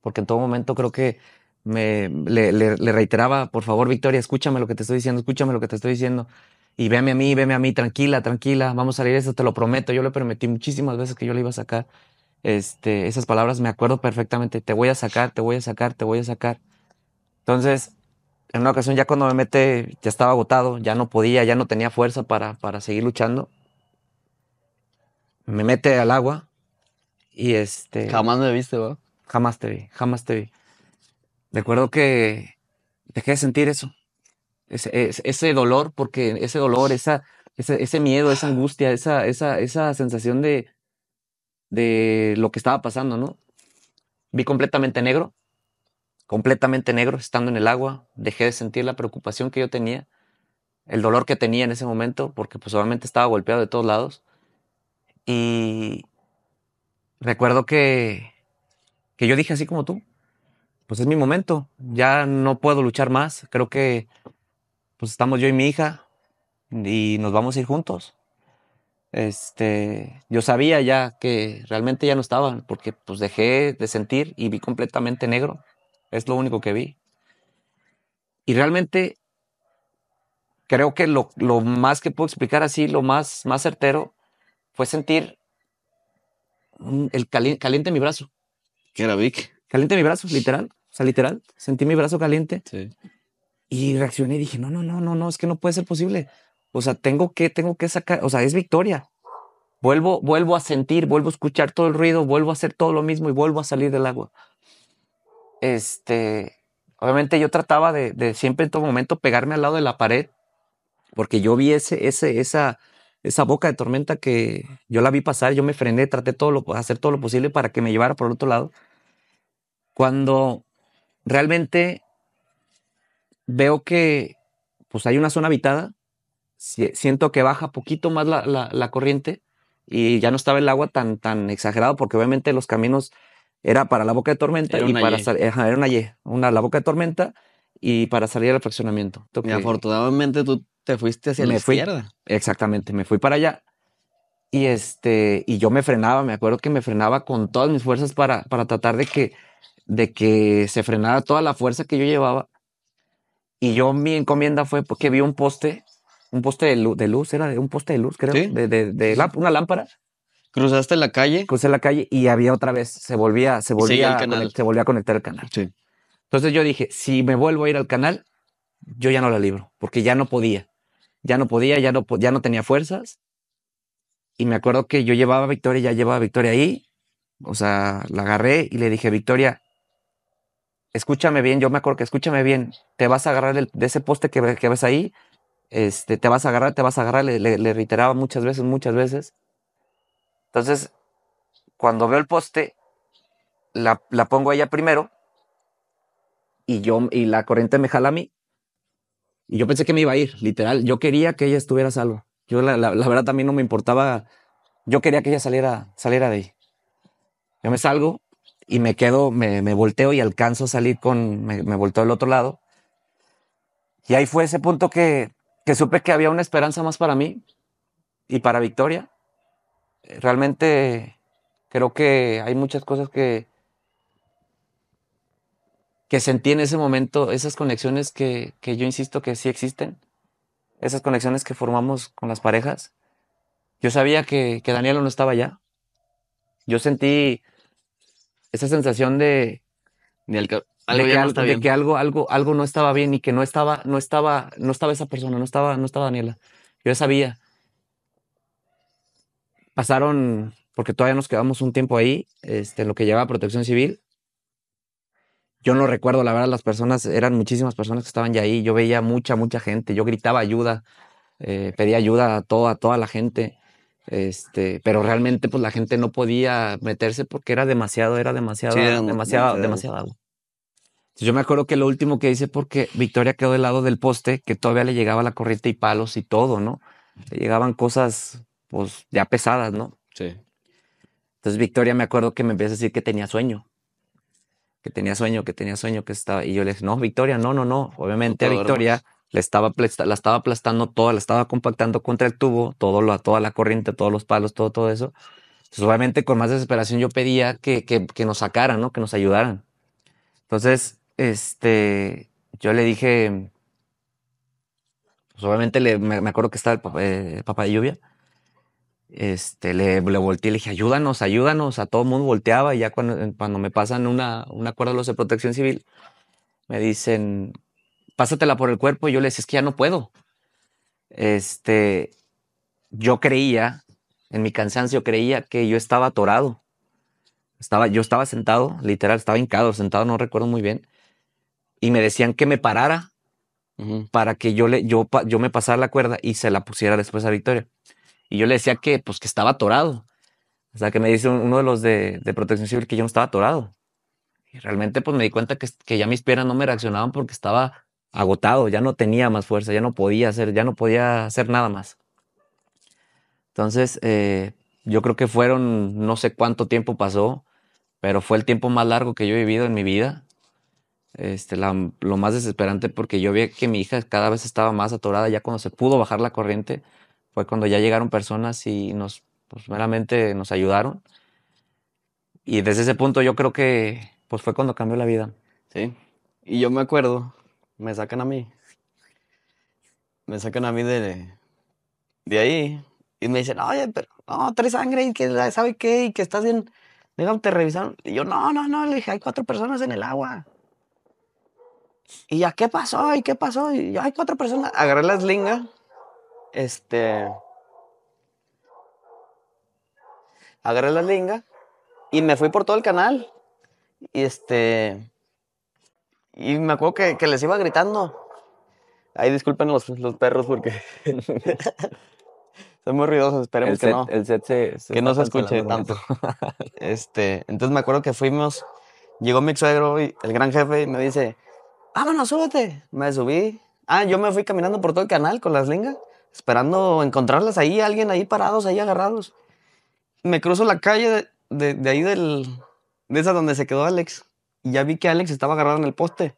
porque en todo momento creo que me, le, reiteraba, por favor, Victoria, escúchame lo que te estoy diciendo, escúchame lo que te estoy diciendo. Y véame a mí, véame a mí, tranquila, tranquila, vamos a salir eso, te lo prometo. Yo le prometí muchísimas veces que yo le iba a sacar este, esas palabras, me acuerdo perfectamente, te voy a sacar, te voy a sacar, te voy a sacar. Entonces, en una ocasión ya cuando me mete, ya estaba agotado, ya no podía, ya no tenía fuerza para, para seguir luchando. Me mete al agua, y este. Jamás me viste, ¿va? Jamás te vi, jamás te vi. Recuerdo que dejé de sentir eso. Ese, dolor, porque ese dolor, esa, ese, miedo, esa angustia, esa, esa, sensación de, de lo que estaba pasando, ¿no? Vi completamente negro, completamente negro, estando en el agua. Dejé de sentir la preocupación que yo tenía, el dolor que tenía en ese momento, porque pues obviamente estaba golpeado de todos lados. Y, recuerdo que, yo dije así como tú, pues es mi momento, ya no puedo luchar más, creo que pues estamos yo y mi hija y nos vamos a ir juntos. Este, yo sabía ya que realmente ya no estaban porque pues dejé de sentir y vi completamente negro, es lo único que vi. Y realmente creo que lo, más que puedo explicar así, lo más, más certero, fue sentir el caliente, mi brazo. ¿Qué era Vic? Caliente mi brazo, literal. O sea, literal. Sentí mi brazo caliente. Sí. Y reaccioné y dije, no, no, no, no, no, es que no puede ser posible. O sea, tengo que, tengo que sacar, o sea, es victoria. Vuelvo, vuelvo a sentir, vuelvo a escuchar todo el ruido, vuelvo a hacer todo lo mismo y vuelvo a salir del agua. Este, obviamente yo trataba de, de siempre en todo momento pegarme al lado de la pared, porque yo vi ese, ese, esa, esa boca de tormenta que yo la vi pasar, yo me frené, traté todo lo, hacer todo lo posible para que me llevara por el otro lado. Cuando realmente veo que pues hay una zona habitada, siento que baja poquito más la, corriente y ya no estaba el agua tan, tan exagerado porque obviamente los caminos era para la boca de tormenta y para salir, era una la boca de tormenta y para salir al fraccionamiento. afortunadamente tú te fuiste hacia la Exactamente, me fui para allá. Y, este, y yo me frenaba, me acuerdo que me frenaba con todas mis fuerzas para, para tratar de que, de que se frenara toda la fuerza que yo llevaba. Y yo mi encomienda fue porque vi un poste, un poste de luz, de luz era de un poste de luz, creo, de, de, una lámpara. Cruzaste la calle. Cruzé la calle y había otra vez, se volvía, se volvía, se volvía a conectar el canal. Sí. Entonces yo dije, si me vuelvo a ir al canal, yo ya no la libro, porque ya no podía ya no podía, ya no, ya no tenía fuerzas. Y me acuerdo que yo llevaba a Victoria, ya llevaba a Victoria ahí. O sea, la agarré y le dije, Victoria, escúchame bien, yo me acuerdo que escúchame bien, te vas a agarrar de ese poste que, que, ves ahí, este, te vas a agarrar, te vas a agarrar, le, reiteraba muchas veces, muchas veces. Entonces, cuando veo el poste, la, la pongo allá primero y yo y la corriente me jala a mí y yo pensé que me iba a ir, literal. Yo quería que ella estuviera salva. Yo, la, la, verdad, también no me importaba. Yo quería que ella saliera, saliera de ahí. Yo me salgo y me quedo, me, volteo y alcanzo a salir con. Me, me volteo al otro lado. Y ahí fue ese punto que, que supe que había una esperanza más para mí y para Victoria. Realmente creo que hay muchas cosas que, que sentí en ese momento, esas conexiones que, yo insisto que sí existen, esas conexiones que formamos con las parejas. Yo sabía que, Daniela no estaba allá. Yo sentí esa sensación de, que, algo, algo, algo no estaba bien y que no estaba, no estaba, no estaba esa persona, no estaba, no estaba Daniela. Yo sabía. Pasaron, porque todavía nos quedamos un tiempo ahí, este, en lo que llevaba protección civil. Yo no recuerdo, la verdad, las personas, eran muchísimas personas que estaban ya ahí. Yo veía mucha, mucha gente. Yo gritaba ayuda, eh, pedía ayuda a toda, toda la gente. Este, pero realmente, pues la gente no podía meterse porque era demasiado, era demasiado, demasiado, demasiado Yo me acuerdo que lo último que hice porque Victoria quedó del lado del poste, que todavía le llegaba la corriente y palos y todo, ¿no? Le llegaban cosas, pues, ya pesadas, ¿no? Sí. Entonces Victoria me acuerdo que me empieza a decir que tenía sueño tenía sueño, que tenía sueño, que estaba. Y yo le dije, no, Victoria, no, no, no. Obviamente a Victoria estaba, la estaba aplastando toda, la estaba compactando contra el tubo, todo lo, toda la corriente, todos los palos, todo, todo eso. Entonces, obviamente, con más desesperación yo pedía que, nos sacaran, ¿no? Que nos ayudaran. Entonces, este, yo le dije, pues, obviamente me, acuerdo que estaba el eh, papá de lluvia este, le, le volteé y le dije, ayúdanos, ayúdanos, a todo el mundo volteaba y ya cuando, me pasan una, una cuerda los de protección civil, me dicen, pásatela por el cuerpo y yo les decía, es que ya no puedo. Este, yo creía, en mi cansancio creía que yo estaba atorado. Estaba, yo estaba sentado, literal, estaba hincado, sentado, no recuerdo muy bien. Y me decían que me parara para que yo, le, yo, yo me pasara la cuerda y se la pusiera después a Victoria. Y yo le decía que, pues, que estaba atorado. O sea, que me dice uno de los de, Protección Civil que yo no estaba atorado. Y realmente, pues, me di cuenta que, ya mis piernas no me reaccionaban porque estaba agotado, ya no tenía más fuerza, ya no podía hacer, ya no podía hacer nada más. Entonces, eh, yo creo que fueron, no sé cuánto tiempo pasó, pero fue el tiempo más largo que yo he vivido en mi vida. Este, lo más desesperante porque yo vi que mi hija cada vez estaba más atorada, ya cuando se pudo bajar la corriente, fue cuando ya llegaron personas y nos, pues meramente nos ayudaron. Y desde ese punto yo creo que, pues fue cuando cambió la vida. Sí. Y yo me acuerdo, me sacan a mí. Me sacan a mí de, de ahí. Y me dicen, oye, pero no, tres sangre y que sabe qué, y que estás bien. Déjame, te revisaron. Y yo, no, no, no, le dije, hay cuatro personas en el agua. ¿Y ya qué pasó? ¿Y qué pasó? Y yo, hay cuatro personas. Agarré la slinga este, agarré la linga y me fui por todo el canal. Y este, y me acuerdo que, les iba gritando. Ahí disculpen los, perros porque son muy ruidosos, esperemos que no. que no se escuche tanto. este, entonces me acuerdo que fuimos, llegó mi suegro, y el gran jefe, y me dice, vámonos, súbete. Me subí. Ah, yo me fui caminando por todo el canal con las lingas esperando encontrarlas ahí, alguien ahí parados, ahí agarrados. Me cruzo la calle de, ahí del, de esa donde se quedó Alex. Y ya vi que Alex estaba agarrado en el poste.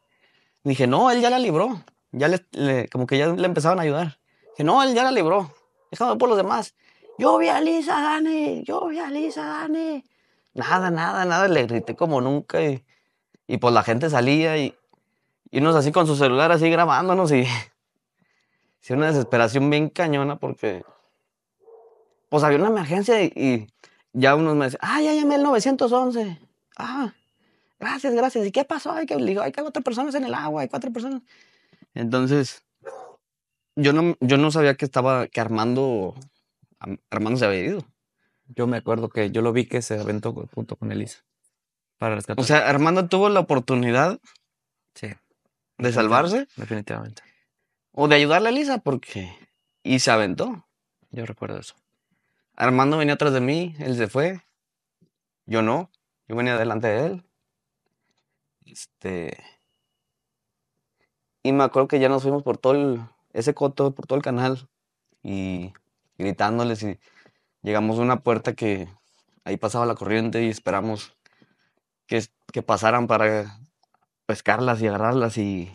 dije, no, él ya la libró. Ya le, como que ya le empezaban a ayudar. Dije, no, él ya la libró. Déjame por los demás. Yo vi a Lisa, Dani. Yo vi a Lisa, Dani. Nada, nada, nada. Le grité como nunca. Y, y pues la gente salía y, y unos así con su celular así grabándonos y sí, una desesperación bien cañona porque, pues había una emergencia y, ya unos me decían, ah, ya llamé el 911. Ah, gracias, gracias. ¿Y qué pasó? Hay que, hay cuatro personas en el agua, hay cuatro personas. Entonces, yo no, yo no sabía que estaba, que Armando, Armando se había ido. Yo me acuerdo que yo lo vi que se aventó junto con Elisa para rescatar. O sea, Armando tuvo la oportunidad de salvarse. Definitivamente o de ayudarle a Lisa porque... Y se aventó, yo recuerdo eso. Armando venía atrás de mí, él se fue, yo no, yo venía delante de él. Este... Y me acuerdo que ya nos fuimos por todo el, ese coto, por todo el canal y gritándoles y llegamos a una puerta que ahí pasaba la corriente y esperamos que, que pasaran para pescarlas y agarrarlas y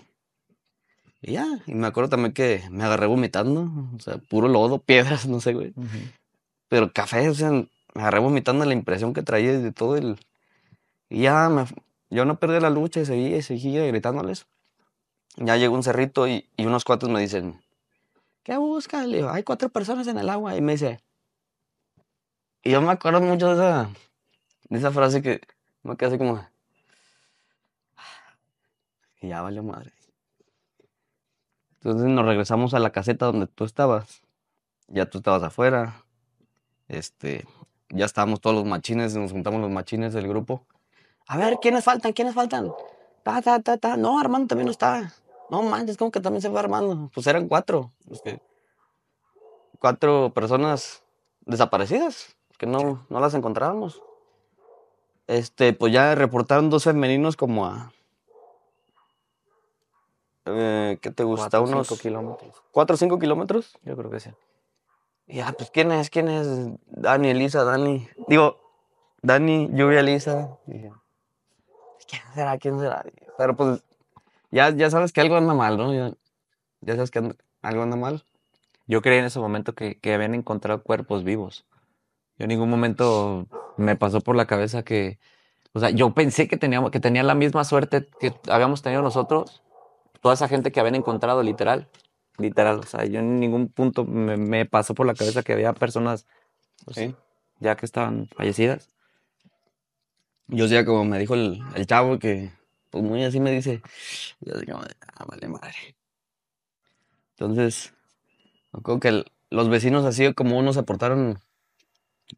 y ya, y me acuerdo también que me agarré vomitando, o sea, puro lodo, piedras, no sé, güey. Pero café, o sea, me agarré vomitando la impresión que traía de todo el... Y ya, me... yo no perdí la lucha y seguí seguía gritándoles. Ya llegó un cerrito y, unos cuates me dicen, ¿qué busca Le digo, hay cuatro personas en el agua. Y me dice, y yo me acuerdo mucho de esa, esa frase que me quedé así como, y ah, ya valió madre. Entonces nos regresamos a la caseta donde tú estabas. Ya tú estabas afuera. Este, ya estábamos todos los machines, nos juntamos los machines del grupo. A ver, ¿quiénes faltan? ¿Quiénes faltan? No, Armando también no está. No manches, como que también se fue Armando. Pues eran cuatro. cuatro personas desaparecidas, que no, no las encontrábamos. Este, pues ya reportaron dos femeninos como a eh, ¿qué te gusta? unos 4 kilómetros. ¿Cuatro o cinco kilómetros? Yo creo que sí. Ya, ah, pues ¿quién es? ¿Quién es? Dani, Elisa, Dani. Digo, Dani, Lluvia, Elisa. ¿quién será? ¿Quién será? Pero pues ya, ya sabes que algo anda mal, ¿no? Ya, sabes que algo anda mal. Yo creí en ese momento que, que habían encontrado cuerpos vivos. Yo en ningún momento me pasó por la cabeza que, o sea, yo pensé que, teníamos, que tenía la misma suerte que habíamos tenido nosotros toda esa gente que habían encontrado, literal. Literal, o sea, yo en ningún punto me, pasó por la cabeza que había personas pues, ya que estaban fallecidas. Yo, o como me dijo el, chavo que, pues, muy así me dice, yo digo, ah, vale madre. Entonces, creo que los vecinos así como unos aportaron,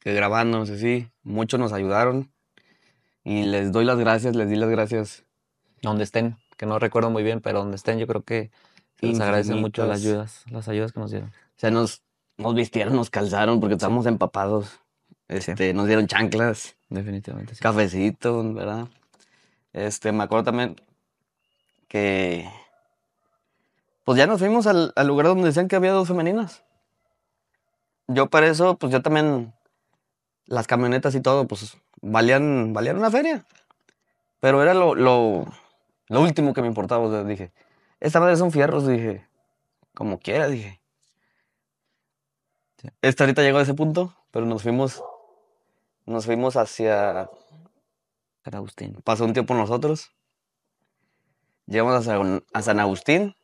que grabándonos así, mucho nos ayudaron. Y les doy las gracias, les di las gracias. Donde estén que no recuerdo muy bien, pero donde estén, yo creo que les agradecen mucho las ayudas, las ayudas que nos dieron. O sea, nos, vistieron, nos calzaron porque estábamos empapados. Este, Nos dieron chanclas. Definitivamente. Cafecito, ¿verdad? Este, me acuerdo también que. Pues ya nos fuimos al, lugar donde decían que había dos femeninas. Yo para eso, pues yo también. Las camionetas y todo, pues valían, valían una feria. Pero era lo lo último que me importaba, dije, esta madre son fierros, dije, como quiera, dije. Esta ahorita llegó a ese punto, pero nos fuimos, nos fuimos hacia San Agustín. Pasó un tiempo nosotros. Llegamos a San, Agustín,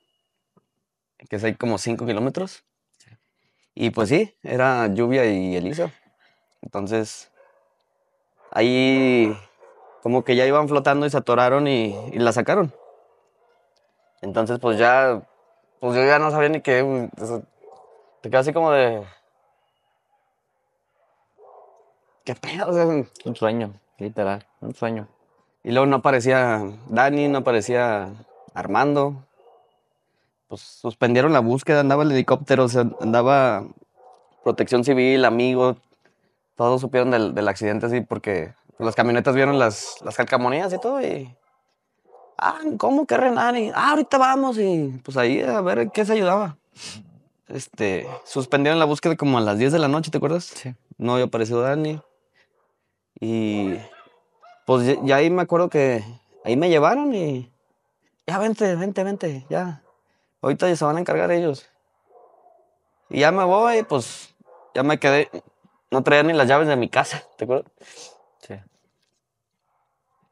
que es ahí como 5 kilómetros. Y pues sí, era lluvia y Elisa. Entonces, ahí como que ya iban flotando y se atoraron y, la sacaron. Entonces, pues ya, pues yo ya no sabía ni qué. Te quedas así como de. ¿Qué pedo? un sueño, literal, un sueño. Y luego no aparecía Dani, no aparecía Armando. Pues suspendieron la búsqueda, andaba el helicóptero, o andaba protección civil, amigos. Todos supieron del accidente así porque las camionetas vieron las, calcamonías y todo y... Ah, ¿cómo que Renani? Ah, ah, ahorita vamos y pues ahí a ver qué se ayudaba. Este, suspendieron la búsqueda como a las 10 de la noche, ¿te acuerdas? Sí. No había aparecido Dani. Y pues ya, ahí me acuerdo que ahí me llevaron y ya vente, vente, vente, ya. Ahorita ya se van a encargar ellos. Y ya me voy, pues ya me quedé. No traía ni las llaves de mi casa, ¿te acuerdas?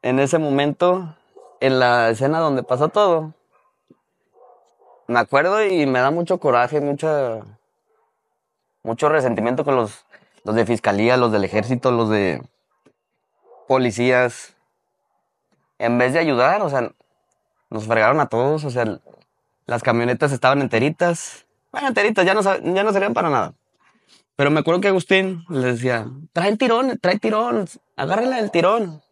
en ese momento, en la escena donde pasó todo, me acuerdo y me da mucho coraje, mucha, mucho resentimiento con los, los de fiscalía, los del ejército, los de policías. En vez de ayudar, o sea, nos fregaron a todos, o sea, las camionetas estaban enteritas. Bueno, enteritas, ya no, ya no para nada. Pero me acuerdo que Agustín les decía, el tirón, trae tirón, agárrenle el tirón.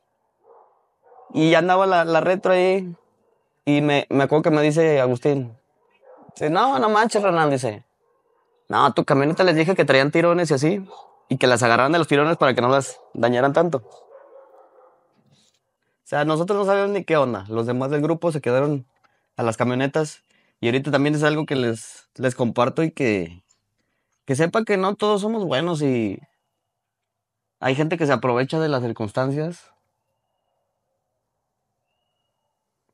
Y andaba la, la retro ahí. Y me, acuerdo que me dice Agustín. Dice, no, no manches, Renan. Dice, no, tu camioneta les dije que traían tirones y así. Y que las agarraran de los tirones para que no las dañaran tanto. O sea, nosotros no sabíamos ni qué onda. Los demás del grupo se quedaron a las camionetas. Y ahorita también es algo que les, les comparto y que, que sepa que no todos somos buenos y hay gente que se aprovecha de las circunstancias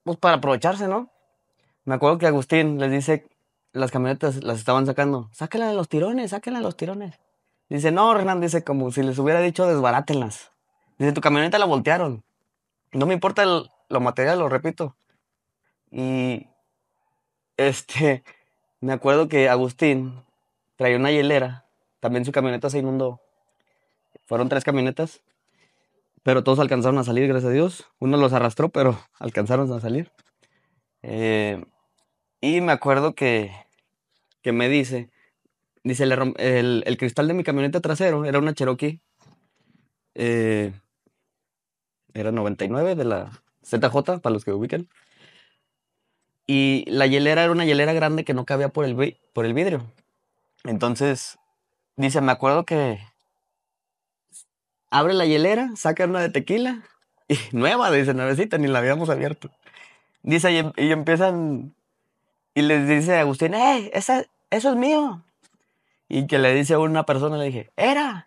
pues para aprovecharse, ¿no? Me acuerdo que Agustín les dice, las camionetas las estaban sacando, sáquenla de los tirones, sáquenla de los tirones. Dice, no, Renan, dice, como si les hubiera dicho, desbarátenlas. Dice, tu camioneta la voltearon. No me importa el, lo material, lo repito. Y, este, me acuerdo que Agustín traía una hielera, también su camioneta se inundó. Fueron tres camionetas pero todos alcanzaron a salir, gracias a Dios. Uno los arrastró, pero alcanzaron a salir. Eh, y me acuerdo que, me dice, dice, el, cristal de mi camioneta trasero era una Cherokee. Eh, era 99 de la ZJ, para los que ubiquen. Y la hielera era una hielera grande que no cabía por el, por el vidrio. Entonces, dice, me acuerdo que abre la hielera, saca una de tequila, y nueva, dice, nuevecita, ni la habíamos abierto. Dice, y, em, y empiezan, y les dice a Agustín, ¡eh, esa, eso es mío! Y que le dice a una persona, le dije, ¡era!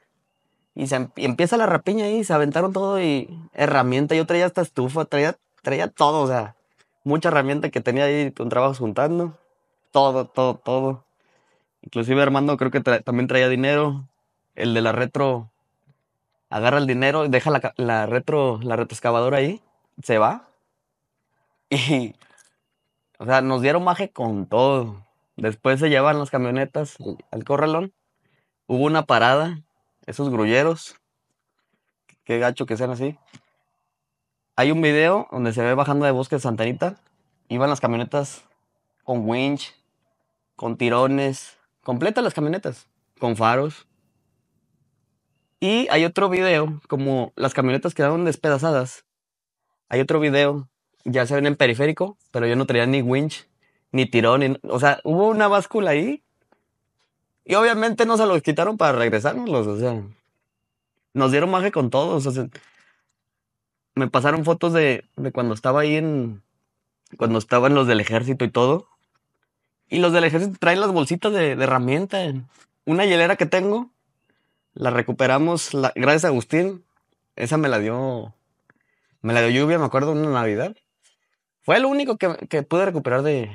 Y, empieza la rapiña ahí, se aventaron todo y herramienta, yo traía esta estufa, traía, traía todo, o sea, mucha herramienta que tenía ahí con trabajo juntando, todo, todo, todo. Inclusive Armando creo que también traía dinero, el de la retro agarra el dinero, deja la, la retro, retroexcavadora ahí, se va. Y, o sea, nos dieron maje con todo. Después se llevan las camionetas al corralón. Hubo una parada, esos grulleros. Qué gacho que sean así. Hay un video donde se ve bajando de bosque de Santanita. Iban las camionetas con winch, con tirones, completas las camionetas, con faros. Y hay otro video, como las camionetas quedaron despedazadas. Hay otro video, ya se ven en periférico, pero yo no traía ni winch, ni tirón, o sea, hubo una báscula ahí. Y obviamente no se los quitaron para regresárnoslos, o sea, nos dieron maje con todos, o sea, me pasaron fotos de, cuando estaba ahí en, cuando estaban los del ejército y todo. Y los del ejército traen las bolsitas de, de herramienta. Una hielera que tengo la recuperamos, gracias a Agustín. Esa me la dio, me la dio lluvia, me acuerdo, una Navidad. Fue lo único que, que pude recuperar de,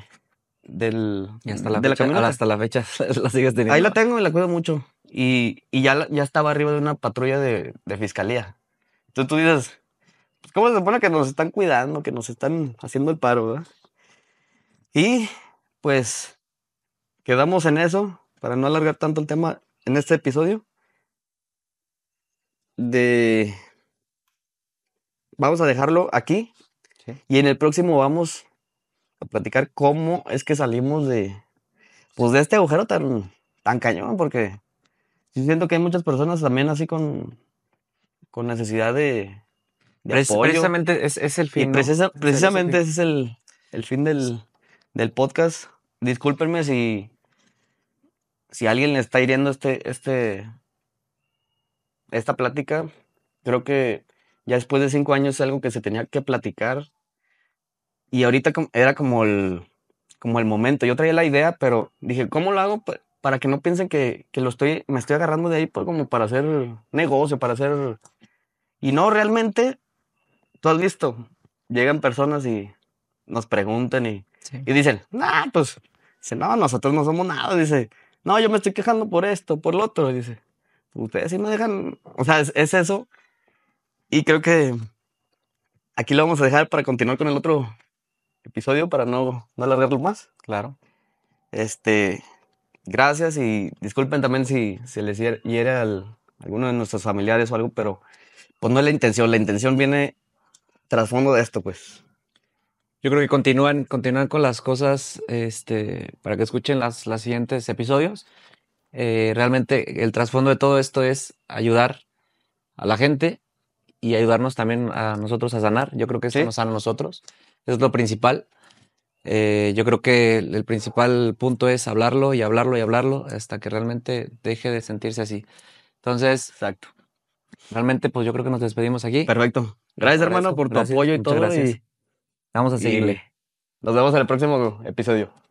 del, y la camioneta Hasta la fecha la sigues teniendo. Ahí la tengo, y la cuido mucho. Y, ya, ya estaba arriba de una patrulla de, de fiscalía. Entonces tú dices, pues, ¿cómo se supone que nos están cuidando, que nos están haciendo el paro, Y pues quedamos en eso, para no alargar tanto el tema en este episodio de... Vamos a dejarlo aquí y en el próximo vamos a platicar cómo es que salimos de, pues de este agujero tan, tan cañón, porque siento que hay muchas personas también así con, con necesidad de, Precisamente es, el fin. precisamente ese es el, el fin del, del, podcast. Discúlpenme si, si alguien le está hiriendo este, este, esta plática. Creo que ya después de cinco años es algo que se tenía que platicar. Y ahorita era como el, como el momento. Yo traía la idea, pero dije, ¿cómo lo hago para que no piensen que, lo estoy, me estoy agarrando de ahí pues, como para hacer negocio, para hacer... Y no, realmente, tú has visto, llegan personas y nos preguntan y, dicen, nah, pues, dice, no, nosotros no somos nada. Dice, no, yo me estoy quejando por esto, por lo otro. Dice, ustedes sí me dejan, o sea, es, eso. Y creo que aquí lo vamos a dejar para continuar con el otro episodio, para no, no alargarlo más. Claro. Este, gracias y disculpen también si se les hiere al, alguno de nuestros familiares o algo, pero pues no es la intención, la intención viene trasfondo de esto, pues. Yo creo que continúan, continúan con las cosas este, para que escuchen las, las siguientes episodios. Eh, realmente el trasfondo de todo esto es ayudar a la gente y ayudarnos también a nosotros a sanar. Yo creo que eso nos sana a nosotros. Eso es lo principal. Eh, yo creo que el principal punto es hablarlo y hablarlo y hablarlo hasta que realmente deje de sentirse así. Entonces, exacto. Realmente, pues yo creo que nos despedimos aquí. Perfecto. Gracias, hermano, por tu apoyo y todo. Gracias. Vamos a seguirle. Nos vemos en el próximo episodio.